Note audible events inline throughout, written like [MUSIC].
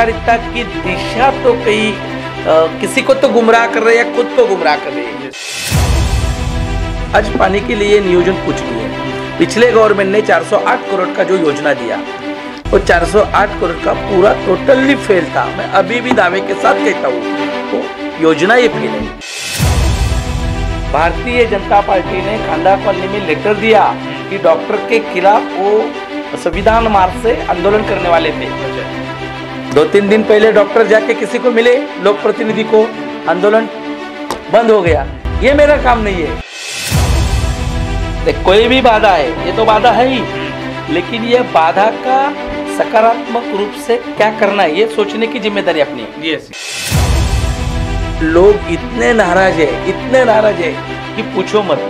सहकारिता की दिशा तो कहीं किसी को तो गुमराह कर रहे हैं खुद को तो गुमराह कर रहे हैं आज पानी के लिए नियोजन कुछ नहीं है पिछले गवर्नमेंट ने 408 करोड़ का जो योजना दिया वो 408 करोड़ का पूरा टोटली फेल था मैं अभी भी दावे के साथ कहता हूँ तो योजना ये फेल है भारतीय जनता पार्टी ने खांदा कॉलोनी में लेटर दिया कि डॉक्टर के खिलाफ वो संविधान मार्ग से आंदोलन करने वाले थे दो तीन दिन पहले डॉक्टर जाके किसी को मिले लोक प्रतिनिधि को आंदोलन बंद हो गया ये मेरा काम नहीं है देख कोई भी बाधा है ये तो बाधा है ही लेकिन ये बाधा का सकारात्मक रूप से क्या करना है ये सोचने की जिम्मेदारी अपनी है yes. लोग इतने नाराज है इतने नाराज है कि पूछो मत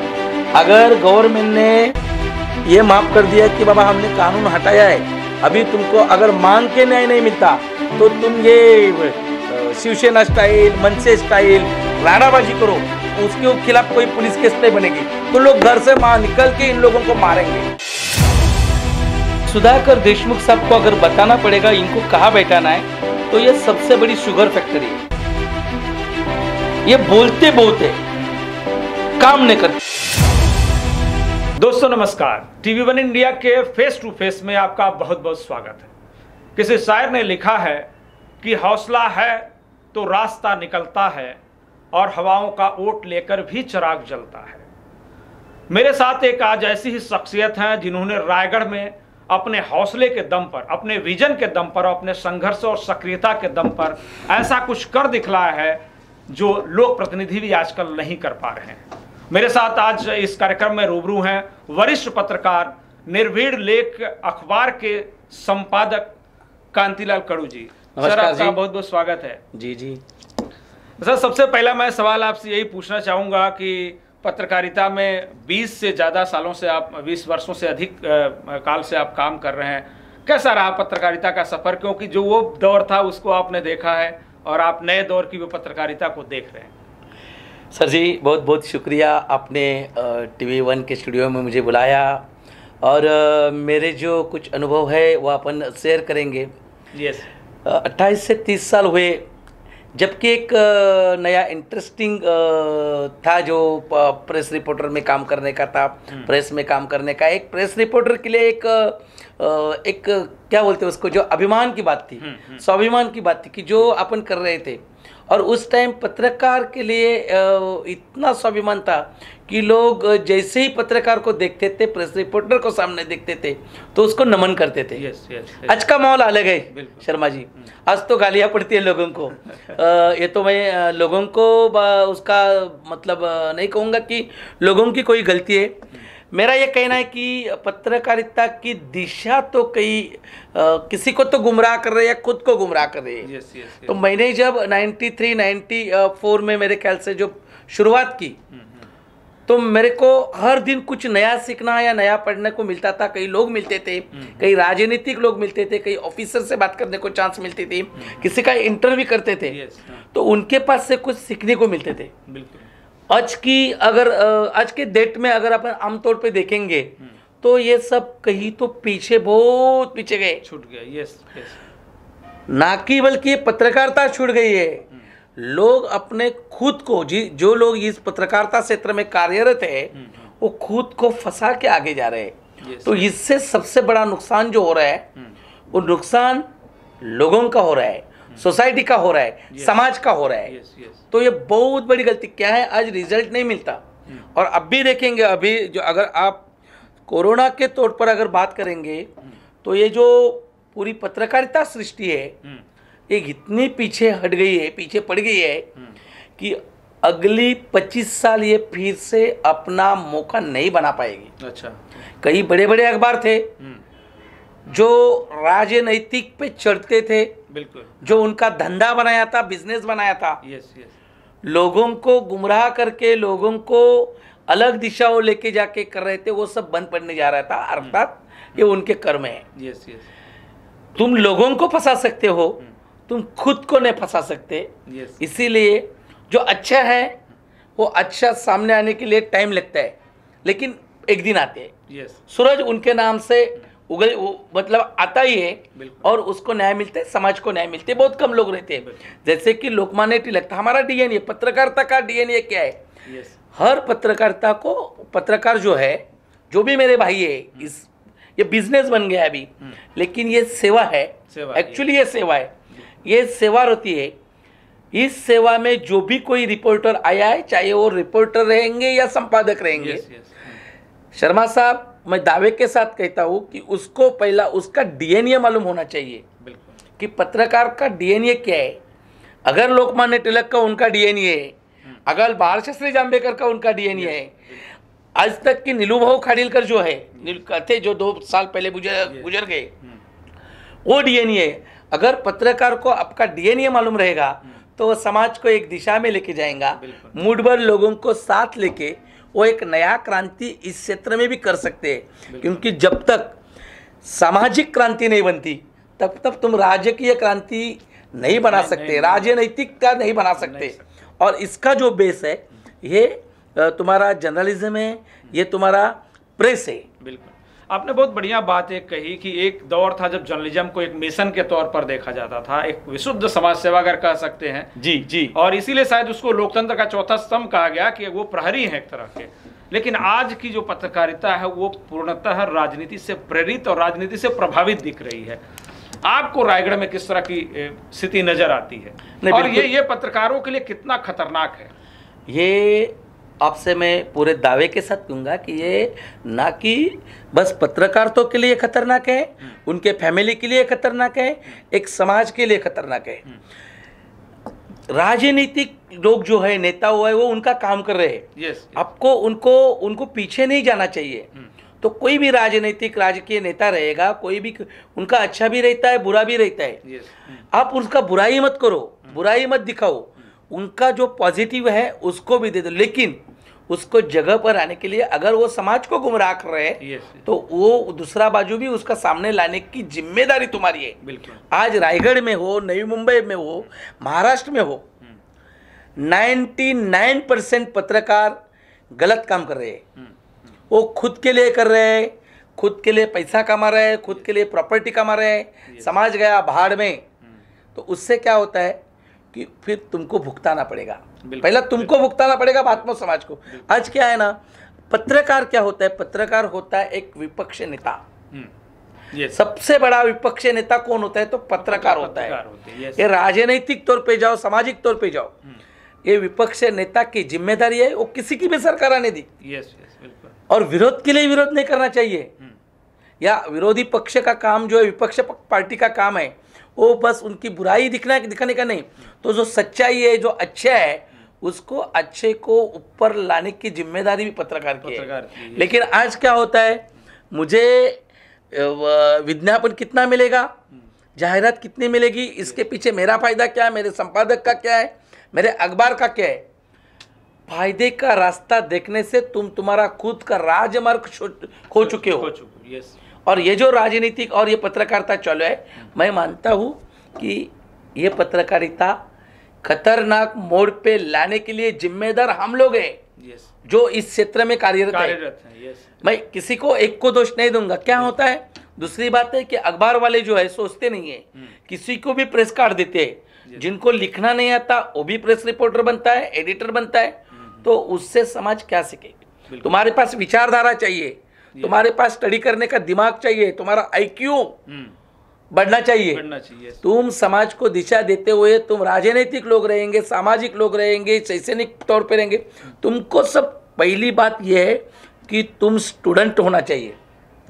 अगर गवर्नमेंट ने ये माफ कर दिया कि बाबा हमने कानून हटाया है अभी तुमको अगर मांग के न्याय नहीं मिलता तो तुम ये शिवसेना स्टाइल मनसे स्टाइल राणाबाजी करो उसके खिलाफ कोई पुलिस केस नहीं बनेगी तो लोग घर से मां निकल के इन लोगों को मारेंगे सुधाकर देशमुख साहब को अगर बताना पड़ेगा इनको कहा बैठाना है तो ये सबसे बड़ी शुगर फैक्ट्री है ये बोलते बोलते काम नहीं करते दोस्तों नमस्कार टीवी वन इंडिया के फेस टू फेस में आपका बहुत बहुत स्वागत है किसी शायर ने लिखा है कि हौसला है तो रास्ता निकलता है और हवाओं का ओट लेकर भी चराग जलता है मेरे साथ एक आज ऐसी ही शख्सियत हैं जिन्होंने रायगढ़ में अपने हौसले के दम पर अपने विजन के दम पर अपने संघर्ष और सक्रियता के दम पर ऐसा कुछ कर दिखलाया है जो लोक प्रतिनिधि भी आजकल नहीं कर पा रहे हैं मेरे साथ आज इस कार्यक्रम में रूबरू हैं वरिष्ठ पत्रकार निर्भीड़ लेख अखबार के संपादक कांतिलाल कड़ू जी सर आपका बहुत बहुत स्वागत है जी जी सर सबसे पहला मैं सवाल आपसे यही पूछना चाहूंगा कि पत्रकारिता में 20 से ज़्यादा सालों से आप 20 वर्षों से अधिक काल से आप काम कर रहे हैं कैसा रहा पत्रकारिता का सफ़र क्योंकि जो वो दौर था उसको आपने देखा है और आप नए दौर की वो पत्रकारिता को देख रहे हैं सर जी बहुत बहुत शुक्रिया आपने टीवी वन के स्टूडियो में मुझे बुलाया और मेरे जो कुछ अनुभव है वो अपन शेयर करेंगे यस अट्ठाईस से तीस साल हुए जबकि एक नया इंटरेस्टिंग था जो प्रेस रिपोर्टर में काम करने का था प्रेस हम्म। में काम करने का एक प्रेस रिपोर्टर के लिए एक एक क्या बोलते हैं उसको जो अभिमान की बात थी हम्म, हम्म। स्वाभिमान की बात थी कि जो अपन कर रहे थे और उस टाइम पत्रकार के लिए इतना स्वाभिमान था कि लोग जैसे ही पत्रकार को देखते थे प्रेस रिपोर्टर को सामने देखते थे तो उसको नमन करते थे आज का माहौल अलग है शर्मा जी हम्म। आज तो गालियां पड़ती है लोगों को आ, ये तो मैं लोगों को उसका मतलब नहीं कहूँगा कि लोगों की कोई गलती है मेरा ये कहना है कि पत्रकारिता की दिशा तो कई किसी को तो गुमराह कर रही है खुद को गुमराह कर रही है yes, yes, yes. तो मैंने जब 93, 94 में मेरे ख्याल से जो शुरुआत की हम्म, हम्म। तो मेरे को हर दिन कुछ नया सीखना या नया पढ़ने को मिलता था कई लोग मिलते थे हम्म, कई राजनीतिक लोग मिलते थे कई ऑफिसर से बात करने को चांस मिलती थी किसी का इंटरव्यू करते थे हाँ। तो उनके पास से कुछ सीखने को मिलते थे बिल्कुल आज की अगर आज के डेट में अगर अपन आमतौर पे देखेंगे हम्म। तो ये सब कहीं तो पीछे बहुत पीछे गए छूट गए यस यस ना कि बल्कि पत्रकारिता छूट गई है हम्म। लोग अपने खुद को जी जो लोग इस पत्रकारिता क्षेत्र में कार्यरत है हम्म, वो खुद को फंसा के आगे जा रहे हैं तो इससे सबसे बड़ा नुकसान जो हो रहा है वो नुकसान लोगों का हो रहा है सोसाइटी का हो रहा है yes. समाज का हो रहा है yes, yes. तो ये बहुत बड़ी गलती क्या है आज रिजल्ट नहीं मिलता hmm. और अब भी देखेंगे अभी जो अगर आप कोरोना के तौर पर अगर बात करेंगे hmm. तो ये जो पूरी पत्रकारिता सृष्टि है hmm. ये इतनी पीछे हट गई है पीछे पड़ गई है कि अगली 25 साल ये फिर से अपना मौका नहीं बना पाएगी अच्छा कई बड़े बड़े अखबार थे जो राजनैतिक पे चढ़ते थे बिल्कुल जो उनका धंधा बनाया था बिजनेस बनाया था यस यस लोगों को गुमराह करके लोगों को अलग दिशाओं लेके जाके कर रहे थे वो सब बंद पड़ने जा रहा था हम्म। अर्थात ये हम्म। उनके कर्म है यस यस तुम लोगों को फंसा सकते हो हम्म। तुम खुद को नहीं फंसा सकते yes. इसीलिए जो अच्छा है वो अच्छा सामने आने के लिए टाइम लगता है लेकिन एक दिन आते हैं yes. सूरज उनके नाम से उगल मतलब आता ही है और उसको न्याय मिलते समाज को न्याय मिलते बहुत कम लोग रहते हैं जैसे कि लोकमान्य तिलक हमारा डीएनए पत्रकारिता का डीएनए क्या है हर पत्रकारिता को पत्रकार जो है जो भी मेरे भाई है हम्म। इस ये बिजनेस बन गया अभी हम्म। लेकिन ये सेवा है एक्चुअली ये सेवा है ये सेवा रहती है इस सेवा में जो भी कोई रिपोर्टर आया है चाहे वो रिपोर्टर रहेंगे या संपादक रहेंगे हम्म। शर्मा साहब मैं दावे के साथ कहता हूँ कि उसको पहला उसका डीएनए मालूम होना चाहिए कि पत्रकार का डीएनए क्या है अगर लोकमान्य तिलक का उनका डीएनए है हम्म। अगर बाल शास्त्री जाम्बेकर का उनका डीएनए है आज तक की नीलू नीलूभाव खाडिलकर जो है हम्म। थे जो दो साल पहले गुजर गए हम्म। वो डीएनए अगर पत्रकार को आपका डीएनए मालूम रहेगा तो समाज को एक दिशा में लेके जाएगा मूडभर लोगों को साथ लेके वो एक नया क्रांति इस क्षेत्र में भी कर सकते हैं क्योंकि जब तक सामाजिक क्रांति नहीं बनती तब तक तुम राजकीय क्रांति नहीं बना सकते राजनैतिकता नहीं बना सकते और इसका जो बेस है ये तुम्हारा जर्नलिज्म है ये तुम्हारा प्रेस है आपने बहुत बढ़िया बात एक कही कि एक दौर था जब जर्नलिज्म को एक मिशन के तौर पर देखा जाता था एक विशुद्ध समाज सेवा अगर कह सकते हैं जी जी और इसीलिए शायद उसको लोकतंत्र का चौथा स्तंभ कहा गया कि वो प्रहरी है एक तरह के लेकिन आज की जो पत्रकारिता है वो पूर्णतः राजनीति से प्रेरित और राजनीति से प्रभावित दिख रही है आपको रायगढ़ में किस तरह की स्थिति नजर आती है और ये ये पत्रकारों के लिए कितना खतरनाक है ये आपसे मैं पूरे दावे के साथ कहूँगा कि ये ना कि बस पत्रकार तो के लिए खतरनाक है हम्म। उनके फैमिली के लिए खतरनाक है हम्म। एक समाज के लिए खतरनाक है हम्म। राजनीतिक लोग जो है नेता हुआ है वो उनका काम कर रहे हैं yes, yes. आपको उनको उनको पीछे नहीं जाना चाहिए तो कोई भी राजनीतिक राजकीय नेता रहेगा कोई भी उनका अच्छा भी रहता है बुरा भी रहता है yes. आप उसका बुराई मत करो बुराई मत दिखाओ उनका जो पॉजिटिव है उसको भी दे दो लेकिन उसको जगह पर आने के लिए अगर वो समाज को गुमराह कर रहे हैं तो वो दूसरा बाजू भी उसका सामने लाने की जिम्मेदारी तुम्हारी है बिल्कुल आज रायगढ़ में हो नई मुंबई में हो महाराष्ट्र में हो 99 हम्म। परसेंट पत्रकार गलत काम कर रहे हैं हम्म, हम्म। वो खुद के लिए कर रहे हैं खुद के लिए पैसा कमा रहे हैं खुद के लिए प्रॉपर्टी कमा रहे हैं समाज गया भाड़ में तो उससे क्या होता है कि फिर तुमको भुगताना पड़ेगा पहला तुमको भुगताना पड़ेगा महात्मा समाज को आज क्या है ना पत्रकार क्या होता है पत्रकार होता है एक विपक्ष नेता हम्म, सबसे बड़ा विपक्ष नेता कौन होता है तो पत्रकार होता है ये राजनीतिक तौर पे जाओ सामाजिक तौर पे जाओ हम्म। ये विपक्ष नेता की जिम्मेदारी है वो किसी की भी सरकार आने दी यस बिल्कुल और विरोध के लिए विरोध नहीं करना चाहिए हम्म। या विरोधी पक्ष का काम जो है विपक्ष पार्टी का काम है वो बस उनकी बुराई दिखना दिखाने का नहीं तो जो सच्चाई है जो अच्छा है उसको अच्छे को ऊपर लाने की जिम्मेदारी भी पत्रकार की है लेकिन आज क्या होता है मुझे विज्ञापन कितना मिलेगा जाहिरात कितनी मिलेगी इसके पीछे मेरा फायदा क्या है मेरे संपादक का क्या है मेरे अखबार का क्या है फायदे का रास्ता देखने से तुम तुम्हारा खुद का राजमार्ग खो चुके हो और ये जो राजनीतिक और ये पत्रकारिता चलो है मैं मानता हूँ कि ये पत्रकारिता खतरनाक मोड़ पे लाने के लिए जिम्मेदार हम लोग हैं जो इस क्षेत्र में कार्यरत है, मैं किसी को एक को दोष नहीं दूंगा क्या hmm. होता है दूसरी बात है कि अखबार वाले जो है सोचते नहीं है hmm. किसी को भी प्रेस कार्ड देते हैं जिनको लिखना नहीं आता वो भी प्रेस रिपोर्टर बनता है एडिटर बनता है hmm. तो उससे समाज क्या सीखेगा तुम्हारे पास विचारधारा चाहिए तुम्हारे पास स्टडी करने का दिमाग चाहिए तुम्हारा आई बढ़ना चाहिए बढ़ना चाहिए तुम समाज को दिशा देते हुए तुम राजनीतिक लोग रहेंगे सामाजिक लोग रहेंगे शैक्षणिक तौर पर रहेंगे तुमको सब पहली बात यह है कि तुम स्टूडेंट होना चाहिए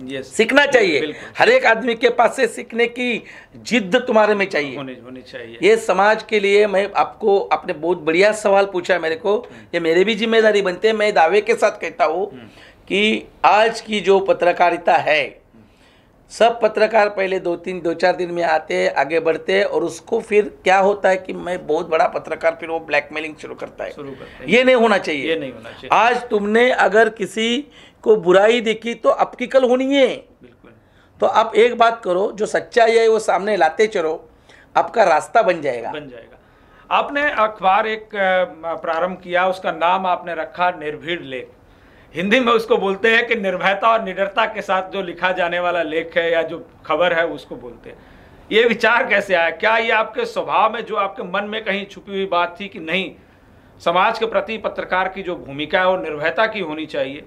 yes. सीखना चाहिए हर एक आदमी के पास से सीखने की जिद तुम्हारे में चाहिए होने, होने चाहिए ये समाज के लिए मैं आपको आपने बहुत बढ़िया सवाल पूछा मेरे को हम्म। ये मेरे भी जिम्मेदारी बनते हैं मैं दावे के साथ कहता हूँ हम्म। कि आज की जो पत्रकारिता है सब पत्रकार पहले दो तीन दो चार दिन में आते आगे बढ़ते और उसको फिर क्या होता है कि मैं बहुत बड़ा पत्रकार फिर वो ब्लैकमेलिंग शुरू करता है शुरू करता है ये नहीं होना चाहिए ये नहीं होना चाहिए आज तुमने अगर किसी को बुराई देखी तो आपकी कल होनी है बिल्कुल तो आप एक बात करो जो सच्चाई है वो सामने लाते चलो आपका रास्ता बन जाएगा बन जाएगा आपने अखबार एक प्रारंभ किया उसका नाम आपने रखा निर्भीड़ लेख हिंदी में उसको बोलते हैं कि निर्भयता और निडरता के साथ जो लिखा जाने वाला लेख है या जो खबर है उसको बोलते हैं ये विचार कैसे आया क्या ये आपके स्वभाव में जो आपके मन में कहीं छुपी हुई बात थी कि नहीं समाज के प्रति पत्रकार की जो भूमिका है वो निर्भयता की होनी चाहिए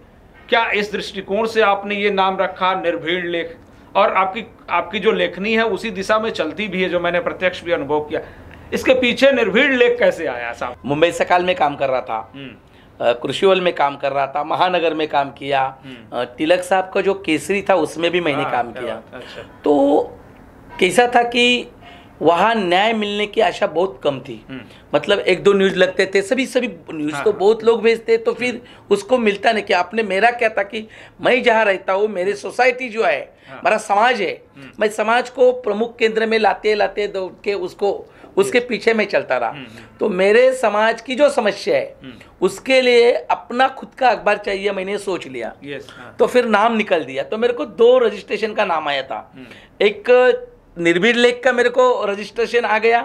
क्या इस दृष्टिकोण से आपने ये नाम रखा निर्भीड़ लेख और आपकी आपकी जो लेखनी है उसी दिशा में चलती भी है जो मैंने प्रत्यक्ष भी अनुभव किया इसके पीछे निर्भीड़ लेख कैसे आया साहब मुंबई सकाल में काम कर रहा था हम्म। कृषिवल में काम कर रहा था महानगर में काम किया हम्म। तिलक साहब का जो केसरी था उसमें भी मैंने हाँ, काम किया अच्छा। तो कैसा था कि वहाँ न्याय मिलने की आशा बहुत कम थी हम्म। मतलब एक दो न्यूज लगते थे सभी सभी न्यूज हाँ। तो हाँ। बहुत लोग भेजते तो फिर हम्म। उसको मिलता नहीं कि आपने मेरा क्या था कि मैं जहाँ रहता हूँ मेरी सोसाइटी जो है हाँ। मेरा समाज है मैं समाज को प्रमुख केंद्र में लाते लाते दौड़ के उसको उसके पीछे मैं चलता रहा हम्म, हम्म। तो मेरे समाज की जो समस्या है हम्म। उसके लिए अपना खुद का अखबार चाहिए मैंने सोच लिया हाँ। तो फिर नाम निकल दिया तो मेरे को दो रजिस्ट्रेशन का नाम आया था एक निर्भीड़ लेख का मेरे को रजिस्ट्रेशन आ गया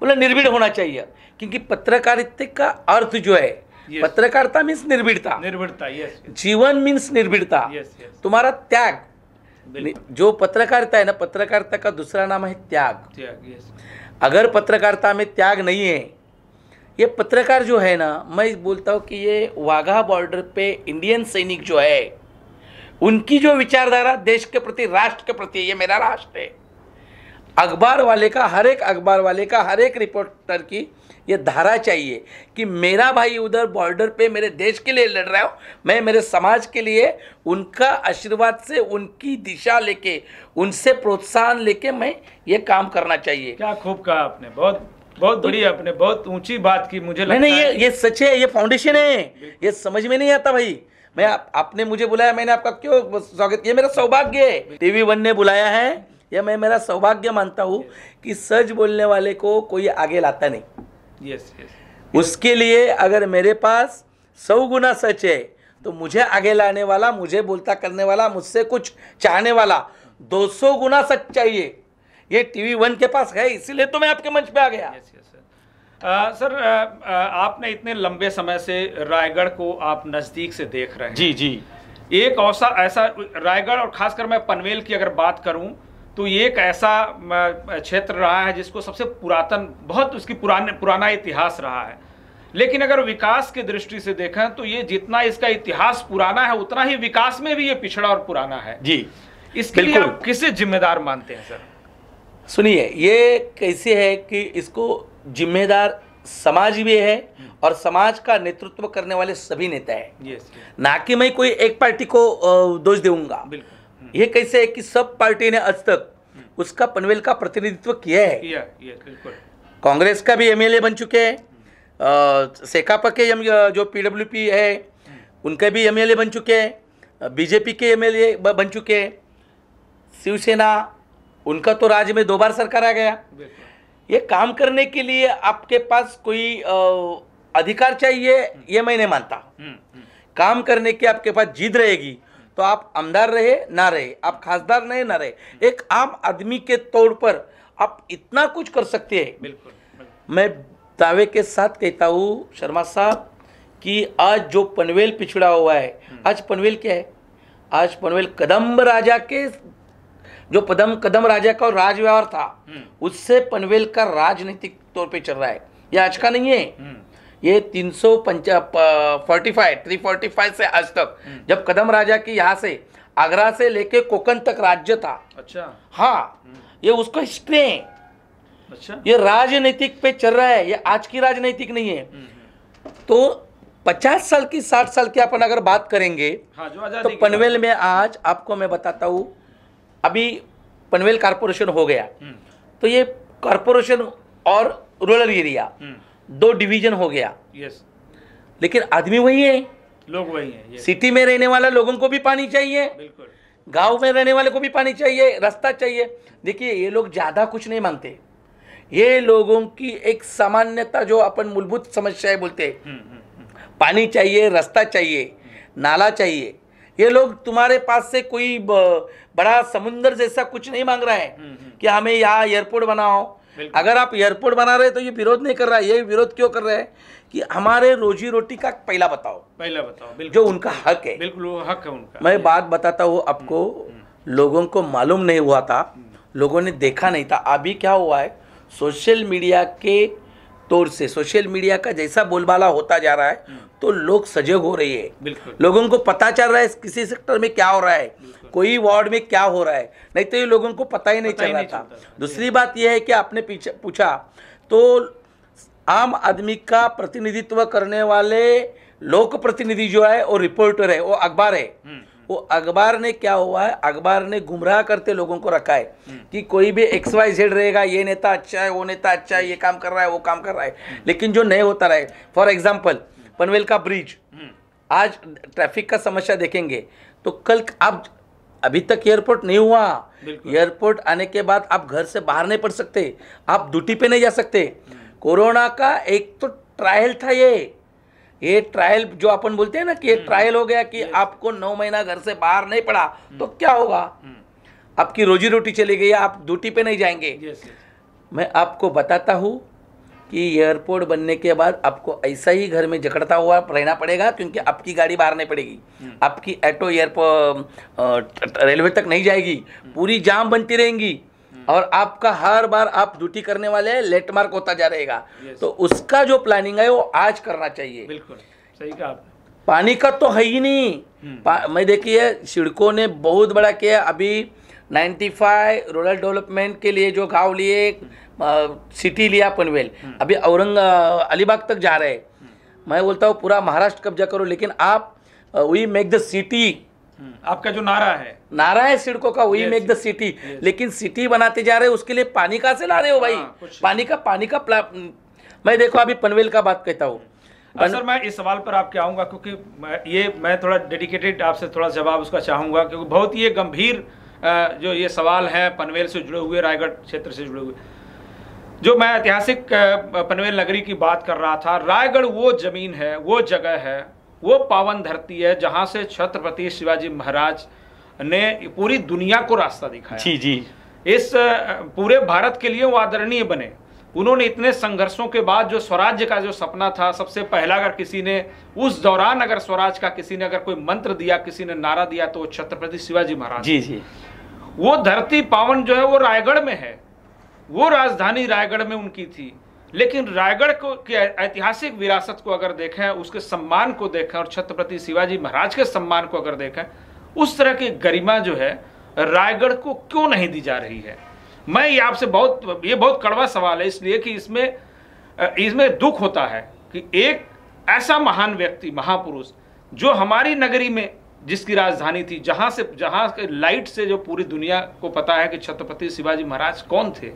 बोला निर्भीड़ होना चाहिए क्योंकि पत्रकारिता का अर्थ जो है पत्रकारिता मीन्स निर्भीड़ता निर्भीड़ता जीवन मीन्स निर्भीड़ता तुम्हारा त्याग जो पत्रकारिता है ना पत्रकारिता का दूसरा नाम है त्याग, त्याग अगर पत्रकारिता में त्याग नहीं है ये पत्रकार जो है ना मैं बोलता हूँ कि ये वाघा बॉर्डर पे इंडियन सैनिक जो है उनकी जो विचारधारा देश के प्रति राष्ट्र के प्रति ये मेरा राष्ट्र है अखबार वाले का हर एक अखबार वाले का हर एक रिपोर्टर की ये धारा चाहिए कि मेरा भाई उधर बॉर्डर पे मेरे देश के लिए लड़ रहा हूँ मैं मेरे समाज के लिए उनका आशीर्वाद से उनकी दिशा लेके उनसे प्रोत्साहन लेके मैं ये काम करना चाहिए क्या खूब कहा आपने बहुत बहुत तो बड़ी आपने बहुत ऊंची बात की मुझे नहीं ये ये सच है ये फाउंडेशन है ये समझ में नहीं आता भाई मैं आप, आपने मुझे बुलाया मैंने आपका क्यों स्वागत ये मेरा सौभाग्य है टीवी वन ने बुलाया है यह मैं मेरा सौभाग्य मानता हूँ कि सच बोलने वाले को कोई आगे लाता नहीं yes, yes. उसके लिए अगर मेरे पास सौ गुना सच है तो मुझे आगे लाने वाला मुझे बोलता करने वाला मुझसे कुछ चाहने वाला 200 गुना सच चाहिए ये टीवी वन के पास है इसीलिए तो मैं आपके मंच पे आ गया yes, yes, sir uh, uh, uh, आपने इतने लंबे समय से रायगढ़ को आप नज़दीक से देख रहे हैं जी जी एक औसा ऐसा रायगढ़ और खासकर मैं पनवेल की अगर बात करूं तो ये एक ऐसा क्षेत्र रहा है जिसको सबसे पुरातन बहुत उसकी पुराने पुराना इतिहास रहा है लेकिन अगर विकास की दृष्टि से देखें तो ये जितना इसका इतिहास पुराना है उतना ही विकास में भी ये पिछड़ा और पुराना है जी इसके लिए आप किसे जिम्मेदार मानते हैं सर सुनिए ये कैसे है कि इसको जिम्मेदार समाज भी है और समाज का नेतृत्व करने वाले सभी नेता है ना कि मैं कोई एक पार्टी को दोष दूंगा बिल्कुल हम्म। ये कैसे है कि सब पार्टी ने आज तक हम्म। उसका पनवेल का प्रतिनिधित्व किया है कांग्रेस का भी एमएलए बन चुके हैं सेकापा हम्म। के जो पीडब्ल्यूपी है उनके भी एमएलए बन चुके हैं बीजेपी के एमएलए बन चुके हैं शिवसेना उनका तो राज्य में दो बार सरकार आ गया ये काम करने के लिए आपके पास कोई अधिकार चाहिए ये मैं नहीं मानता काम करने की आपके पास जिद रहेगी तो आप आमदार रहे ना रहे आप खासदार रहे ना रहे एक आम आदमी के तौर पर आप इतना कुछ कर सकते हैं मैं दावे के साथ कहता हूँ शर्मा साहब कि आज जो पनवेल पिछड़ा हुआ है हम्म। आज पनवेल क्या है आज पनवेल कदम्ब राजा के जो पदम कदम राजा का राज व्यवहार था हम्म। उससे पनवेल का राजनीतिक तौर पे चल रहा है यह आज का नहीं है हम्म। ये तीन सौ forty five three forty five से आज तक हम्म। जब कदम राजा की यहाँ से आगरा से लेके कोकन तक राज्य था अच्छा हाँ हम्म। ये उसका हिस्ट्री है अच्छा ये राजनीतिक पे चल रहा है ये आज की राजनीतिक नहीं है हम्म, तो पचास साल की साठ साल की अपन अगर बात करेंगे हाँ, जो तो पनवेल में आज आपको मैं बताता हूँ अभी पनवेल कारपोरेशन हो गया तो ये कारपोरेशन और रूरल एरिया दो डिवीजन हो गया यस लेकिन आदमी वही है लोग वही हैं सिटी में रहने वाला लोगों को भी पानी चाहिए बिल्कुल गांव में रहने वाले को भी पानी चाहिए रास्ता चाहिए देखिए ये लोग ज़्यादा कुछ नहीं मांगते ये लोगों की एक सामान्यता जो अपन मूलभूत समस्याएं बोलते हैं हम्म, हम्म, हम्म। पानी चाहिए रास्ता चाहिए नाला चाहिए ये लोग तुम्हारे पास से कोई बड़ा समुंदर जैसा कुछ नहीं मांग रहा है कि हमें यहाँ एयरपोर्ट बनाओ अगर आप एयरपोर्ट बना रहे तो ये विरोध नहीं कर रहा है ये विरोध क्यों कर रहे हैं कि हमारे रोजी रोटी का पहला बताओ पहला बताओ बिल्कुल जो उनका हक है बिल्कुल वो हक है उनका मैं बात बताता हूँ आपको हम्म, हम्म। लोगों को मालूम नहीं हुआ था हम्म। लोगों ने देखा नहीं था अभी क्या हुआ है सोशल मीडिया के तौर से सोशल मीडिया का जैसा बोलबाला होता जा रहा है तो लोग सजग हो रही है लोगों को पता चल रहा है किसी सेक्टर में क्या हो रहा है कोई वार्ड में क्या हो रहा है नहीं तो ये लोगों को पता ही नहीं पता था दूसरी बात यह है कि आपने पूछा तो आम आदमी का प्रतिनिधित्व करने वाले लोक प्रतिनिधि जो है वो रिपोर्टर है वो अखबार है हम्म, हम्म। वो अखबार ने क्या हुआ है अखबार ने गुमराह करते लोगों को रखा है हम्म। कि कोई भी एक्स वाई जेड रहेगा ये नेता अच्छा है वो नेता अच्छा है ये काम कर रहा है वो काम कर रहा है लेकिन जो नहीं होता रहा फॉर एग्जाम्पल पनवेल का ब्रिज आज ट्रैफिक का समस्या देखेंगे तो कल आप अभी तक एयरपोर्ट नहीं हुआ एयरपोर्ट आने के बाद आप घर से बाहर नहीं पड़ सकते आप ड्यूटी पे नहीं जा सकते कोरोना का एक तो ट्रायल था ये ये ट्रायल जो अपन बोलते हैं ना कि ये ट्रायल हम्म। हो गया कि आपको नौ महीना घर से बाहर नहीं पड़ा हम्म। तो क्या होगा हम्म। आपकी रोजी रोटी चली गई आप ड्यूटी पे नहीं जाएंगे मैं आपको बताता हूँ कि एयरपोर्ट बनने के बाद आपको ऐसा ही घर में जकड़ता हुआ रहना पड़ेगा क्योंकि आपकी गाड़ी बाहर नहीं पड़ेगी हम्म। आपकी ऑटो एयरपोर्ट रेलवे तक नहीं जाएगी हम्म। पूरी जाम बनती रहेंगी हम्म। और आपका हर बार आप ड्यूटी करने वाले लेट मार्क होता जा रहेगा तो उसका जो प्लानिंग है वो आज करना चाहिए बिल्कुल सही कहा पानी का तो है ही नहीं मैं देखिए सिड़कों ने बहुत बड़ा किया अभी 95 रूरल डेवलपमेंट के लिए जो गांव लिए सिटी लिया पनवेल हम्म. अभी औरंग अलीबाग तक जा रहे हैं हम्म. मैं बोलता हूँ पूरा महाराष्ट्र कब्जा करो लेकिन आप वी मेक द सिटी आपका जो नारा है नारा है सिड़कों का वही मेक द सिटी लेकिन सिटी बनाते जा रहे हो उसके लिए पानी कहाँ से ला रहे हो भाई आ, हाँ, पानी का पानी का प्ला... हम्म. मैं देखो अभी पनवेल का बात कहता हूँ अच्छा, पन... सर मैं इस सवाल पर आपके आऊंगा क्योंकि ये मैं थोड़ा डेडिकेटेड आपसे थोड़ा जवाब उसका चाहूंगा क्योंकि बहुत ही गंभीर जो ये सवाल है पनवेल से जुड़े हुए रायगढ़ क्षेत्र से जुड़े हुए जो मैं ऐतिहासिक पनवेल नगरी की बात कर रहा था रायगढ़ वो जमीन है वो जगह है वो पावन धरती है जहाँ से छत्रपति शिवाजी महाराज ने पूरी दुनिया को रास्ता दिखाया जी जी इस पूरे भारत के लिए वो आदरणीय बने उन्होंने इतने संघर्षों के बाद जो स्वराज्य का जो सपना था सबसे पहला अगर किसी ने उस दौरान अगर स्वराज का किसी ने अगर कोई मंत्र दिया किसी ने नारा दिया तो छत्रपति शिवाजी महाराज जी जी वो धरती पावन जो है वो रायगढ़ में है वो राजधानी रायगढ़ में उनकी थी लेकिन रायगढ़ को के ऐतिहासिक विरासत को अगर देखें उसके सम्मान को देखें और छत्रपति शिवाजी महाराज के सम्मान को अगर देखें उस तरह की गरिमा जो है रायगढ़ को क्यों नहीं दी जा रही है मैं ये आपसे बहुत ये बहुत कड़वा सवाल है इसलिए कि इसमें इसमें दुख होता है कि एक ऐसा महान व्यक्ति महापुरुष जो हमारी नगरी में जिसकी राजधानी थी जहाँ से जहाँ के लाइट से जो पूरी दुनिया को पता है कि छत्रपति शिवाजी महाराज कौन थे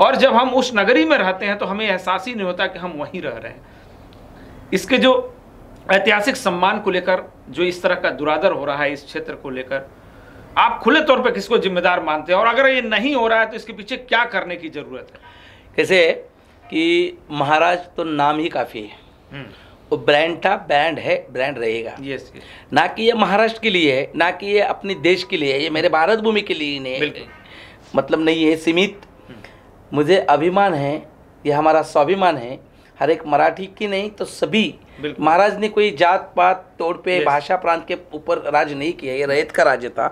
और जब हम उस नगरी में रहते हैं तो हमें एहसास ही नहीं होता कि हम वहीं रह रहे हैं इसके जो ऐतिहासिक सम्मान को लेकर जो इस तरह का दुरादर हो रहा है इस क्षेत्र को लेकर आप खुले तौर पर किसको जिम्मेदार मानते हैं और अगर ये नहीं हो रहा है तो इसके पीछे क्या करने की ज़रूरत है कैसे कि महाराज तो नाम ही काफ़ी है हम्म। वो ब्रांड था ब्रांड है ब्रांड रहेगा यस yes, yes. ना कि ये महाराष्ट्र के लिए है ना कि ये अपने देश के लिए है ये मेरे भारत भूमि के लिए नहीं है मतलब नहीं है सीमित मुझे अभिमान है यह हमारा स्वाभिमान है हर एक मराठी की नहीं तो सभी महाराज ने कोई जात पात तोड़ पे भाषा प्रांत के ऊपर राज नहीं किया ये रेत का राज्य था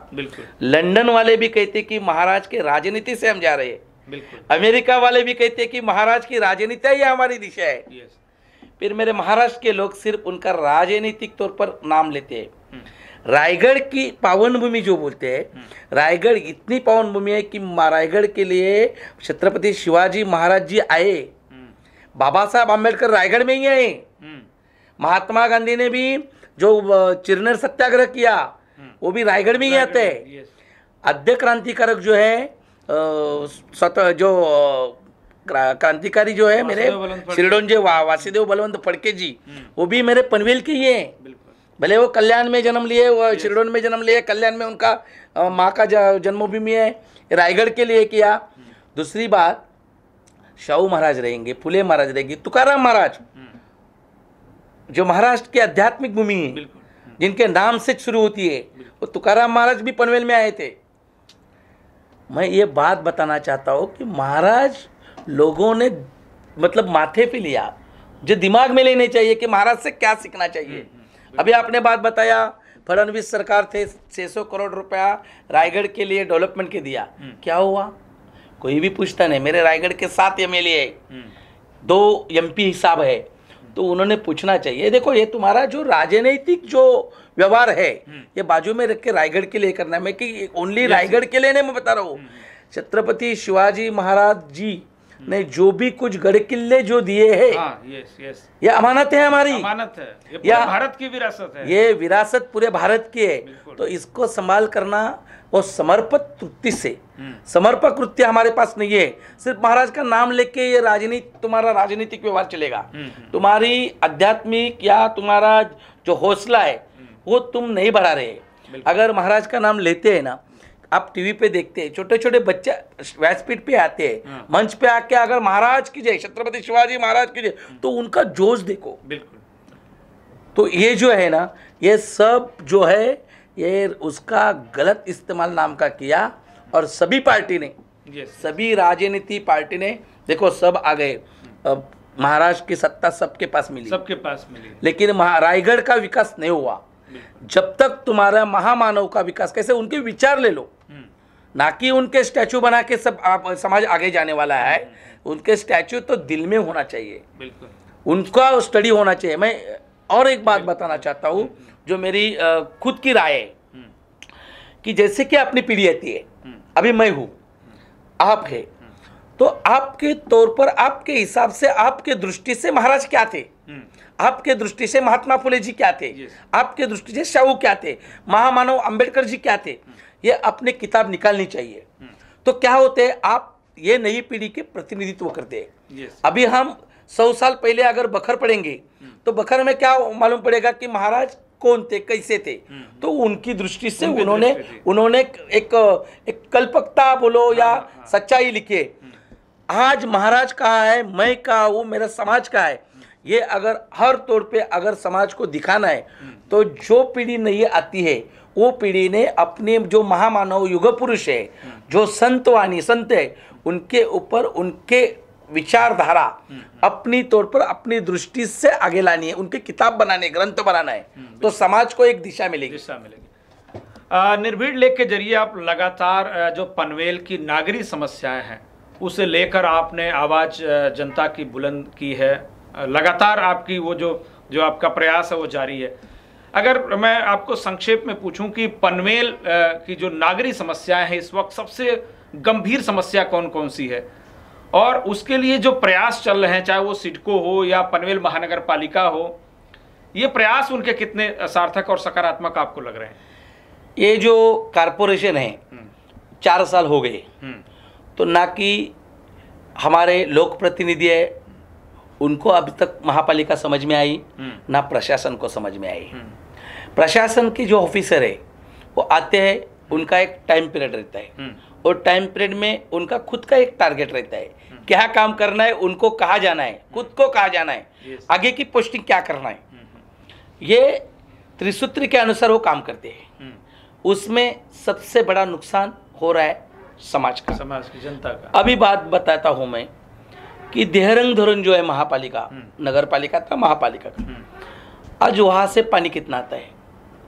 लंदन वाले भी कहते कि महाराज के राजनीति से हम जा रहे हैं अमेरिका वाले भी कहते कि महाराज की राजनीति ही हमारी दिशा है फिर मेरे महाराष्ट्र के लोग सिर्फ उनका राजनीतिक तौर पर नाम लेते हैं हम्म। रायगढ़ की पावन भूमि जो बोलते हैं हम्म। रायगढ़ इतनी पावन भूमि है कि रायगढ़ के लिए छत्रपति शिवाजी महाराज जी आए हम्म। बाबा साहब अम्बेडकर रायगढ़ में ही आए हम्म। महात्मा गांधी ने भी जो चिरनर सत्याग्रह किया वो भी रायगढ़ में ही आते हैं आद्य क्रांतिकारक जो है जो क्रांतिकारी जो है मेरे सिरडोंजे वा, वासुदेव बलवंत फड़के जी वो भी मेरे पनवेल के ही हैं भले वो कल्याण में जन्म लिए वो शिरडोन में जन्म लिए कल्याण में उनका माँ का जन्मभूमि है रायगढ़ के लिए किया hmm. दूसरी बात शाहू महाराज रहेंगे फुले महाराज रहेंगे तुकाराम महाराज hmm. जो महाराष्ट्र की आध्यात्मिक भूमि है hmm. जिनके नाम से शुरू होती है वो तुकाराम महाराज भी पनवेल में आए थे मैं ये बात बताना चाहता हूँ कि महाराज लोगों ने मतलब माथे पे लिया जो दिमाग में लेने चाहिए कि महाराज से क्या सीखना चाहिए अभी आपने बात बताया फडनवीस सरकार थे छः सौ करोड़ रुपया रायगढ़ के लिए डेवलपमेंट के दिया हम्म। क्या हुआ कोई भी पूछता नहीं मेरे रायगढ़ के सात एम है हम्म। दो एम पी हिसाब है तो उन्होंने पूछना चाहिए देखो ये तुम्हारा जो राजनीतिक जो व्यवहार है हम्म। ये बाजू में रख के रायगढ़ के लिए करना है मैं कि ओनली रायगढ़ के लिए नहीं मैं बता रहा हूँ छत्रपति शिवाजी महाराज जी नहीं जो भी कुछ गढ़ किले जो दिए है येस, येस। ये अमानत है हमारी अमानत है ये भारत की विरासत है ये विरासत पूरे भारत की है तो इसको संभाल करना वो समर्पक तृप्ति से हम्म। समर्पक कृत्य हमारे पास नहीं है सिर्फ महाराज का नाम लेके ये राजनीति तुम्हारा राजनीतिक व्यवहार चलेगा हम्म, हम्म। तुम्हारी आध्यात्मिक या तुम्हारा जो हौसला है वो तुम नहीं बढ़ा रहे अगर महाराज का नाम लेते हैं ना आप टीवी पे देखते हैं छोटे छोटे बच्चे व्यासपीठ पे आते हैं हाँ। मंच पे आके अगर महाराज की जय छत्रपति शिवाजी महाराज की जय हाँ। तो उनका जोश देखो बिल्कुल तो ये जो है ना ये सब जो है ये उसका गलत इस्तेमाल नाम का किया और सभी पार्टी ने सभी राजनीति पार्टी ने देखो सब आ गए हाँ। महाराष्ट्र की सत्ता सबके पास मिली सबके पास मिली लेकिन रायगढ़ का विकास नहीं हुआ जब तक तुम्हारा महामानव का विकास कैसे उनके विचार ले लो हम्म। ना कि उनके स्टैचू बना के सब आप समाज आगे जाने वाला है हम्म। उनके स्टैचू तो दिल में होना चाहिए बिल्कुल उनका स्टडी होना चाहिए मैं और एक बात बताना चाहता हूँ हम्म। जो मेरी खुद की राय है कि जैसे कि अपनी पीढ़ी आती है अभी मैं हूँ आप है तो आपके तौर पर आपके हिसाब से आपके दृष्टि से महाराज क्या थे आपके दृष्टि से महात्मा फुले जी क्या थे आपके दृष्टि से शाहू क्या थे महामानव अंबेडकर जी क्या थे hmm. ये अपने किताब निकालनी चाहिए hmm. तो क्या होते आप ये नई पीढ़ी के प्रतिनिधित्व करते अभी हम सौ साल पहले अगर बखर पढ़ेंगे hmm. तो बखर में क्या मालूम पड़ेगा कि महाराज कौन थे कैसे थे तो उनकी दृष्टि से उन्होंने उन्होंने एक एक कल्पकता बोलो या हाँ, हाँ। सच्चाई लिखे आज महाराज कहा है मैं कहा हूँ मेरा समाज कहा है ये अगर हर तौर पे अगर समाज को दिखाना है तो जो पीढ़ी नहीं आती है वो पीढ़ी ने अपने जो महामानव युग पुरुष है जो संतवाणी संत है उनके ऊपर उनके विचारधारा अपनी तौर पर अपनी दृष्टि से आगे लानी है उनके किताब बनाने ग्रंथ बनाना है हम्म, तो समाज को एक दिशा मिलेगी दिशा मिलेगी निर्भीड़ लेख के जरिए आप लगातार जो पनवेल की नागरी समस्याएं हैं उसे लेकर आपने आवाज़ जनता की बुलंद की है लगातार आपकी वो जो जो आपका प्रयास है वो जारी है अगर मैं आपको संक्षेप में पूछूं कि पनवेल की जो नागरी समस्याएं हैं इस वक्त सबसे गंभीर समस्या कौन कौन सी है और उसके लिए जो प्रयास चल रहे हैं चाहे वो सिडको हो या पनवेल महानगर पालिका हो ये प्रयास उनके कितने सार्थक और सकारात्मक आपको लग रहे हैं ये जो कारपोरेशन है हम्म। चार साल हो गए हम्म। तो ना कि हमारे लोक प्रतिनिधि है उनको अभी तक महापालिका समझ में आई हम्म। ना प्रशासन को समझ में आई हम्म। प्रशासन के जो ऑफिसर है वो आते हैं उनका एक टाइम पीरियड रहता है हम्म। और टाइम पीरियड में उनका खुद का एक टारगेट रहता है क्या काम करना है उनको कहा जाना है खुद को कहा जाना है आगे की पोस्टिंग क्या करना है ये त्रिसूत्र के अनुसार वो काम करते हैं उसमें सबसे बड़ा नुकसान हो रहा है समाज का समाज की जनता का अभी बात बताता हूं मैं कि देहरंग धुरन जो है महापालिका हम्म। नगर पालिका था महापालिका का हम्म। आज वहाँ से पानी कितना आता है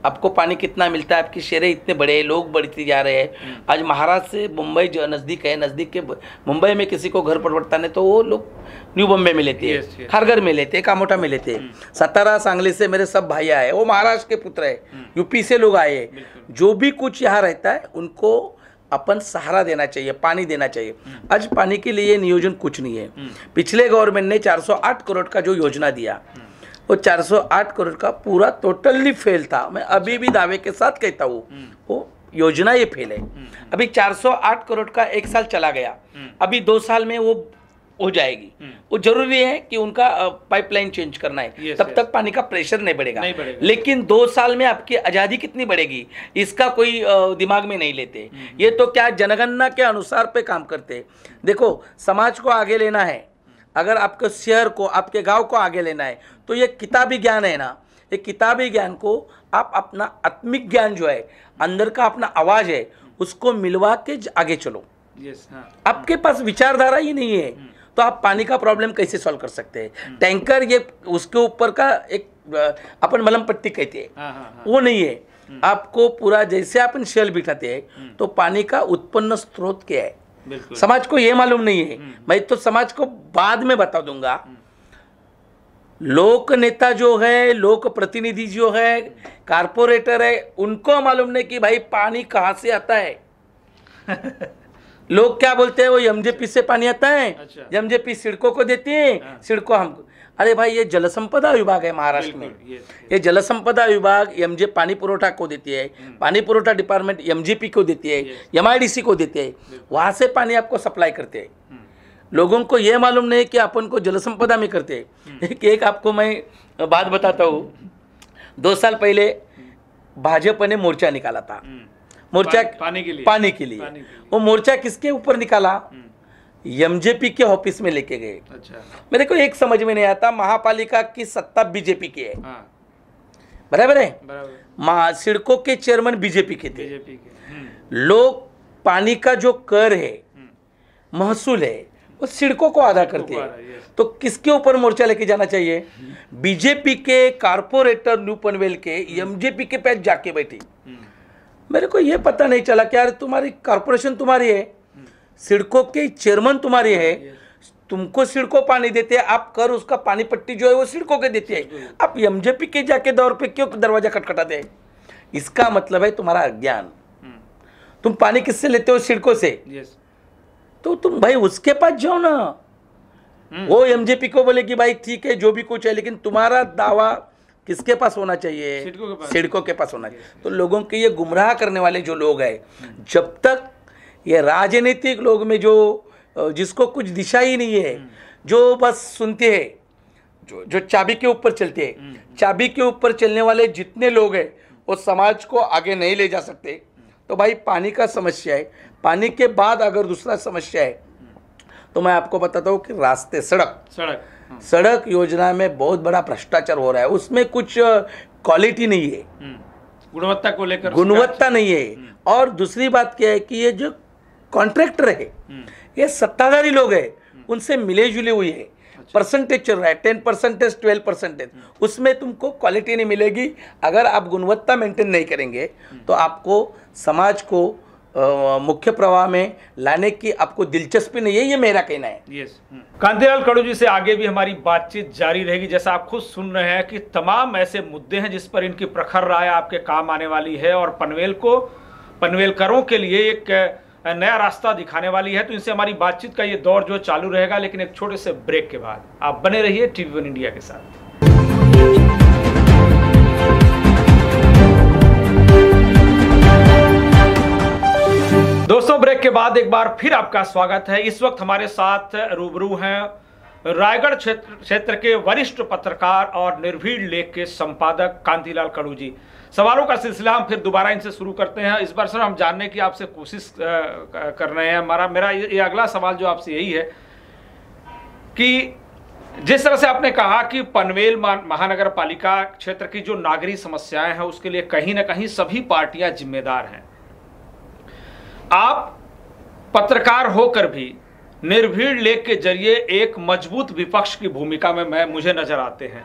आपको पानी कितना मिलता है आपकी शेरें इतने बड़े हैं लोग बढ़ते जा रहे हैं हम्म। आज महाराष्ट्र से मुंबई जो नज़दीक है नज़दीक के मुंबई में किसी को घर पर पड़ता नहीं तो वो लोग न्यू बम्बे में लेते हैं खारगर में लेते हैं कामोटा में लेते हैं सतारा सांगली से मेरे सब भाई आए वो महाराष्ट्र के पुत्र है यूपी से लोग आए जो भी कुछ यहाँ रहता है उनको अपन सहारा देना चाहिए पानी देना चाहिए हम्म। आज पानी के लिए नियोजन कुछ नहीं है हम्म। पिछले गवर्नमेंट ने 408 करोड़ का जो योजना दिया हम्म। वो 408 करोड़ का पूरा टोटली फेल था मैं अभी अच्छा। भी दावे के साथ कहता हूँ वो योजना ये फेल है अभी 408 करोड़ का एक साल चला गया अभी दो साल में वो हो जाएगी हम्म। वो जरूरी है कि उनका पाइपलाइन चेंज करना है तब तक पानी का प्रेशर नहीं बढ़ेगा लेकिन दो साल में आपकी आज़ादी कितनी बढ़ेगी इसका कोई दिमाग में नहीं लेते हम्म, हम्म। ये तो क्या जनगणना के अनुसार पे काम करते देखो समाज को आगे लेना है अगर आपके शहर को आपके गांव को आगे लेना है तो ये किताबी ज्ञान है ना ये किताबी ज्ञान को आप अपना आत्मिक ज्ञान जो है अंदर का अपना आवाज है उसको मिलवा के आगे चलो yes, हाँ, आपके पास विचारधारा ही नहीं है तो आप पानी का प्रॉब्लम कैसे सॉल्व कर सकते हैं टैंकर हम्म। ये उसके ऊपर का एक अपन मलम पट्टी कहते हैं हाँ, हाँ, हाँ। वो नहीं है हम्म। आपको पूरा जैसे अपन शेल बिठाते हैं हम्म। तो पानी का उत्पन्न स्रोत क्या है समाज को ये मालूम नहीं है मैं तो समाज को बाद में बता दूंगा लोक नेता जो है लोक प्रतिनिधि जो है कारपोरेटर है उनको मालूम नहीं कि भाई पानी कहाँ से आता है [LAUGHS] लोग क्या बोलते हैं वो एमजेपी से पानी आता है अच्छा। एमजेपी सिड़कों को देती है हाँ। सिड़कों हम अरे भाई ये जल संपदा विभाग है महाराष्ट्र में ये, जल संपदा विभाग एमजे पानी पुरोठा को देती है हम्म। पानी पुरोठा डिपार्टमेंट एमजीपी को देती है एमआईडीसी को देती है वहां से पानी आपको सप्लाई करते है हम्म। लोगों को ये मालूम नहीं कि अपन को जल संपदा में करते है हम्म। [LAUGHS] एक आपको मैं बात बताता हूँ दो साल पहले भाजपा ने मोर्चा निकाला था मोर्चा पानी के लिए पानी के लिए, वो मोर्चा किसके ऊपर निकाला हम्म। एमजेपी के ऑफिस में लेके गए अच्छा मेरे को एक समझ में नहीं आता महापालिका की सत्ता बीजेपी की है हाँ। बराबर है बराबर सिड़कों के चेयरमैन बीजेपी के थे हम्म। लोग पानी का जो कर है हम्म। महसूल है वो सिड़कों को आधा करते हैं तो किसके ऊपर मोर्चा लेके जाना चाहिए बीजेपी के कारपोरेटर न्यू पनवेल के एमजेपी के पैच जाके बैठे मेरे को ये पता नहीं चला कि यार तुम्हारी कॉरपोरेशन तुम्हारी है सिडको के चेयरमैन तुम्हारी है तुमको सिडको पानी देते हैं आप कर उसका पानी पट्टी जो है वो सिडको के देते हैं आप एमजेपी के जाके दौर पे क्यों दरवाजा खटखटाते हैं इसका मतलब है तुम्हारा अज्ञान हम्म। तुम पानी किससे लेते हो सिडको से तो तुम भाई उसके पास जाओ ना हम्म। वो एमजेपी को बोले कि भाई ठीक है जो भी कुछ है लेकिन तुम्हारा दावा किसके पास होना चाहिए सिडको के पास सिडको के पास होना चाहिए तो लोगों के ये गुमराह करने वाले जो लोग हैं हम्म। जब तक ये राजनीतिक लोग में जो जिसको कुछ दिशा ही नहीं है हम्म। जो बस सुनते हैं जो जो चाबी के ऊपर चलते हैं हम्म। चाबी के ऊपर चलने वाले जितने लोग हैं वो समाज को आगे नहीं ले जा सकते तो भाई पानी का समस्या है पानी के बाद अगर दूसरा समस्या है तो मैं आपको बताता हूँ कि रास्ते सड़क सड़क सड़क योजना में बहुत बड़ा भ्रष्टाचार हो रहा है उसमें कुछ क्वालिटी नहीं है हम्म। गुणवत्ता को लेकर गुणवत्ता नहीं है हम्म। और दूसरी बात क्या है कि ये जो कॉन्ट्रैक्टर है हम्म। ये सत्ताधारी लोग है उनसे मिले जुले हुए है अच्छा। परसेंटेज चल रहा है टेन परसेंटेज ट्वेल्व परसेंटेज उसमें तुमको क्वालिटी नहीं मिलेगी अगर आप गुणवत्ता मेंटेन नहीं करेंगे तो आपको समाज को मुख्य प्रवाह में लाने की आपको दिलचस्पी नहीं है ये मेरा कहना है yes. Hmm. कांतिलाल कड़ू जी से आगे भी हमारी बातचीत जारी रहेगी जैसा आप खुद सुन रहे हैं कि तमाम ऐसे मुद्दे हैं जिस पर इनकी प्रखर राय आपके काम आने वाली है और पनवेल को पनवेलकरों के लिए एक नया रास्ता दिखाने वाली है तो इनसे हमारी बातचीत का ये दौर जो चालू रहेगा लेकिन एक छोटे से ब्रेक के बाद आप बने रहिए टीवी वन इंडिया के साथ दोस्तों ब्रेक के बाद एक बार फिर आपका स्वागत है इस वक्त हमारे साथ रूबरू हैं रायगढ़ क्षेत्र क्षेत्र के वरिष्ठ पत्रकार और निर्भीड़ लेख के संपादक कांतिलाल कड़ू जी सवालों का सिलसिला हम फिर दोबारा इनसे शुरू करते हैं इस बार सर हम जानने की आपसे कोशिश कर रहे हैं हमारा मेरा ये अगला सवाल जो आपसे यही है कि जिस तरह से आपने कहा कि पनवेल महानगर पालिका क्षेत्र की जो नागरी समस्याएं हैं उसके लिए कहीं ना कहीं सभी पार्टियां जिम्मेदार हैं आप पत्रकार होकर भी निर्भीड़ लेख के जरिए एक मजबूत विपक्ष की भूमिका में मैं मुझे नजर आते हैं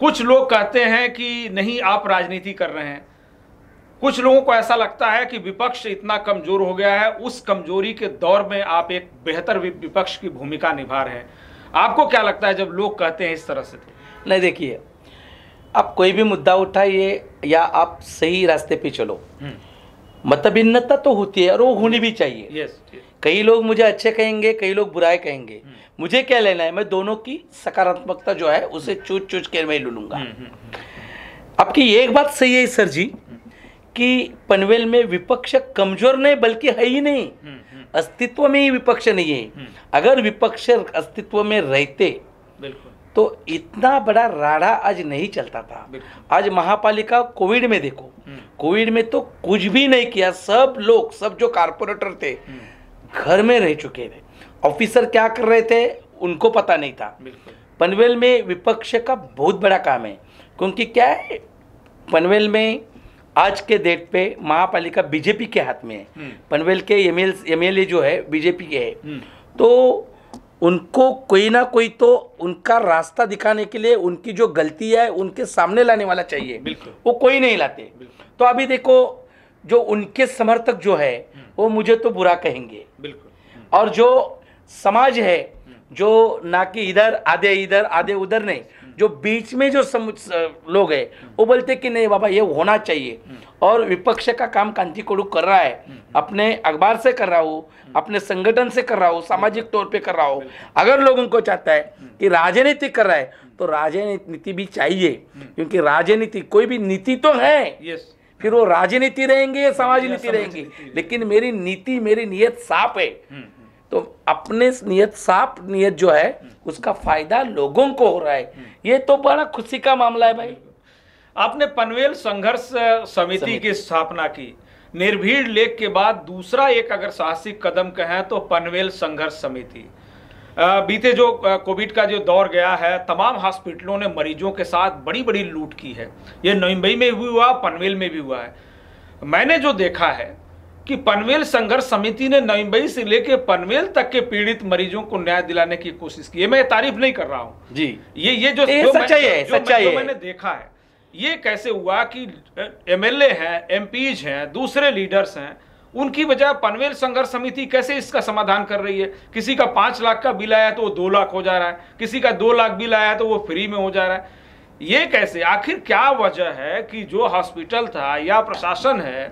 कुछ लोग कहते हैं कि नहीं आप राजनीति कर रहे हैं कुछ लोगों को ऐसा लगता है कि विपक्ष इतना कमजोर हो गया है उस कमजोरी के दौर में आप एक बेहतर विपक्ष की भूमिका निभा रहे हैं आपको क्या लगता है जब लोग कहते हैं इस तरह से नहीं देखिए आप कोई भी मुद्दा उठाइए या आप सही रास्ते पे चलो हम्म। मतभिन्नता तो होती है और वो होनी भी चाहिए yes, कई लोग मुझे अच्छे कहेंगे कई लोग बुराए कहेंगे hmm. मुझे क्या लेना है मैं दोनों की सकारात्मकता जो है उसे चूच चूच के मैं लूँगा hmm, hmm, आपकी एक बात सही है सर जी कि पनवेल में विपक्ष कमजोर नहीं बल्कि है ही नहीं अस्तित्व में ही विपक्ष नहीं है अगर विपक्ष अस्तित्व में रहते तो इतना बड़ा राड़ा आज नहीं चलता था आज महापालिका कोविड में देखो कोविड में तो कुछ भी नहीं किया सब लोग सब जो कारपोरेटर थे हम्म। घर में रह चुके थे ऑफिसर क्या कर रहे थे उनको पता नहीं था पनवेल में विपक्ष का बहुत बड़ा काम है क्योंकि क्या है पनवेल में आज के डेट पे महापालिका बीजेपी के हाथ में है हम्म। पनवेल के एम एल जो है बीजेपी के है हम्म। तो उनको कोई ना कोई तो उनका रास्ता दिखाने के लिए उनकी जो गलती है उनके सामने लाने वाला चाहिए वो कोई नहीं लाते तो अभी देखो जो उनके समर्थक जो है हम्म। वो मुझे तो बुरा कहेंगे बिल्कुल और जो समाज है हम्म। जो ना कि इधर आधे इधर आधे उधर नहीं जो बीच में जो लोग है वो बोलते कि नहीं बाबा ये होना चाहिए और विपक्ष का काम कांति कोड़ू कर रहा है अपने अखबार से कर रहा हूँ अपने संगठन से कर रहा हूँ सामाजिक तौर पे कर रहा हूँ अगर लोगों को चाहता है कि राजनीति कर रहा है तो राजनीति भी चाहिए क्योंकि राजनीति कोई भी नीति तो है फिर वो राजनीति रहेंगे या समाज नीति रहेंगी लेकिन मेरी नीति मेरी नीयत साफ है हम्म, हम्म। तो अपने नियत साफ नियत जो है उसका फायदा लोगों को हो रहा है हम्म। ये तो बड़ा खुशी का मामला है भाई आपने पनवेल संघर्ष समिति की स्थापना की निर्भीड़ लेख के बाद दूसरा एक अगर साहसिक कदम कहें तो पनवेल संघर्ष समिति बीते जो कोविड का जो दौर गया है तमाम हॉस्पिटलों ने मरीजों के साथ बड़ी बड़ी लूट की है ये मुंबई में भी हुआ पनवेल में भी हुआ है मैंने जो देखा है कि पनवेल संघर्ष समिति ने नवम्बई से लेकर पनवेल तक के पीड़ित मरीजों को न्याय दिलाने की कोशिश की है मैं तारीफ नहीं कर रहा हूँ जी ये ये जो, जो सच्चाई है सच्चाई है मैंने देखा है ये कैसे हुआ कि एमएलए हैं एमपीज हैं दूसरे लीडर्स हैं उनकी बजाय पनवेल संघर्ष समिति कैसे इसका समाधान कर रही है किसी का पांच लाख का बिल आया तो वो दो लाख हो जा रहा है किसी का दो लाख बिल आया तो वो फ्री में हो जा रहा है ये कैसे आखिर क्या वजह है कि जो हॉस्पिटल था या प्रशासन है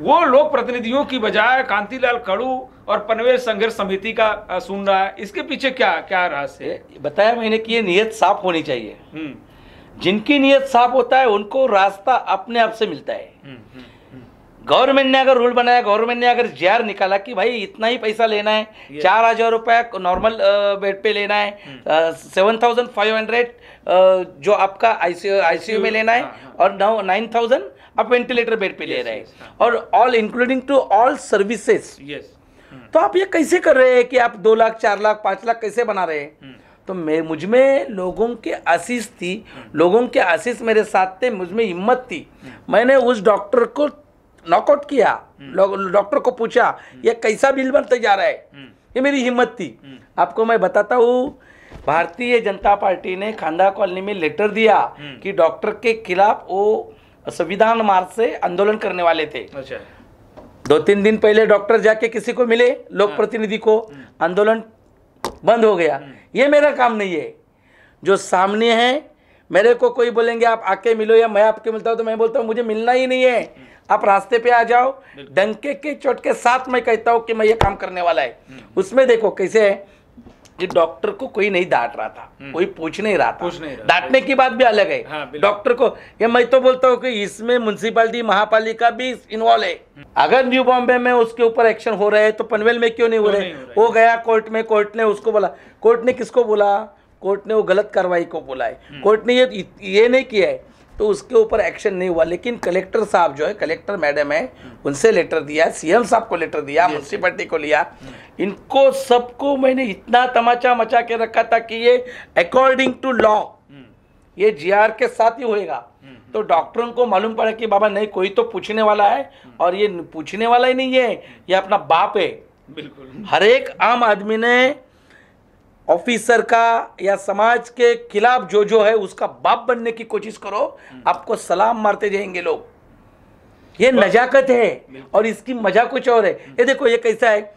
वो लोक प्रतिनिधियों की बजाय कांतीलाल कड़ू और पनवेल संघर्ष समिति का सुन रहा है इसके पीछे क्या क्या रहस्य बताया मैंने कि ये नीयत साफ होनी चाहिए हम्म। जिनकी नीयत साफ होता है उनको रास्ता अपने आप से मिलता है हम्म, हम्म, गवर्नमेंट ने अगर रूल बनाया गवर्नमेंट ने अगर जीआर निकाला कि भाई इतना ही पैसा लेना है चार हजार रुपया नॉर्मल बेड पे लेना है सेवन थाउजेंड फाइव हंड्रेड जो आपका आईसीयू आईसीयू में लेना है हाँ, हाँ। और नाइन थाउजेंड आप वेंटिलेटर बेड पे ले रहे हैं हाँ। और all including to all services yes तो आप ये कैसे कर रहे हैं कि आप दो लाख चार लाख पांच लाख कैसे बना रहे हैं हाँ। तो मैं मुझ में लोगों के आशीष थी हाँ। लोगों के आशीष मेरे साथ थे मुझ में हिम्मत थी मैंने उस डॉक्टर को नॉकआउट किया डॉक्टर को पूछा ये कैसा बिल बनते जा रहा है ये मेरी हिम्मत थी आपको मैं बताता हूँ भारतीय जनता पार्टी ने खांदा कॉलोनी में लेटर दिया कि डॉक्टर के खिलाफ वो संविधान मार्ग से आंदोलन करने वाले थे अच्छा दो तीन दिन पहले डॉक्टर जाके किसी को मिले लोक हाँ। प्रतिनिधि को हम्म। आंदोलन बंद हो गया हम्म। ये मेरा काम नहीं है जो सामने है मेरे को कोई बोलेंगे आप आके मिलो या मैं आपके मिलता हूँ तो मैं बोलता हूँ मुझे मिलना ही नहीं है हम्म। आप रास्ते पे आ जाओ डंके के चोट के साथ मैं कहता हूँ कि मैं ये काम करने वाला है उसमें देखो कैसे है कि डॉक्टर को कोई नहीं डांट रहा था हम्म। कोई पूछ नहीं रहा था डांटने की बात भी अलग है हाँ, डॉक्टर को ये मैं तो बोलता हूँ कि इसमें म्यूनसिपालिटी महापालिका भी इन्वॉल्व है हम्म। अगर न्यू बॉम्बे में उसके ऊपर एक्शन हो रहे हैं तो पनवेल में क्यों नहीं हो रहे वो गया कोर्ट में कोर्ट ने उसको बोला कोर्ट ने किसको बोला कोर्ट ने वो गलत कार्रवाई को बोला है कोर्ट हम्म। ने ये ये नहीं किया है तो उसके ऊपर एक्शन नहीं हुआ लेकिन कलेक्टर साहब जो है कलेक्टर मैडम है उनसे लेटर दिया सीएम साहब को लेटर दिया म्यूनसिपलिटी को लिया hmm. इनको सबको मैंने इतना तमाचा मचा के रखा था कि ये अकॉर्डिंग टू लॉ ये जीआर के साथ ही होएगा hmm. तो डॉक्टरों को मालूम पड़ा कि बाबा नहीं कोई तो पूछने वाला है hmm. और ये पूछने वाला ही नहीं है ये अपना बाप है बिल्कुल हर एक आम आदमी ने ऑफिसर का या समाज के खिलाफ जो जो है उसका बाप बनने की कोशिश करो हम्म। आपको सलाम मारते जाएंगे लोग ये नजाकत है और इसकी मजा कुछ और है हम्म। ये देखो ये कैसा है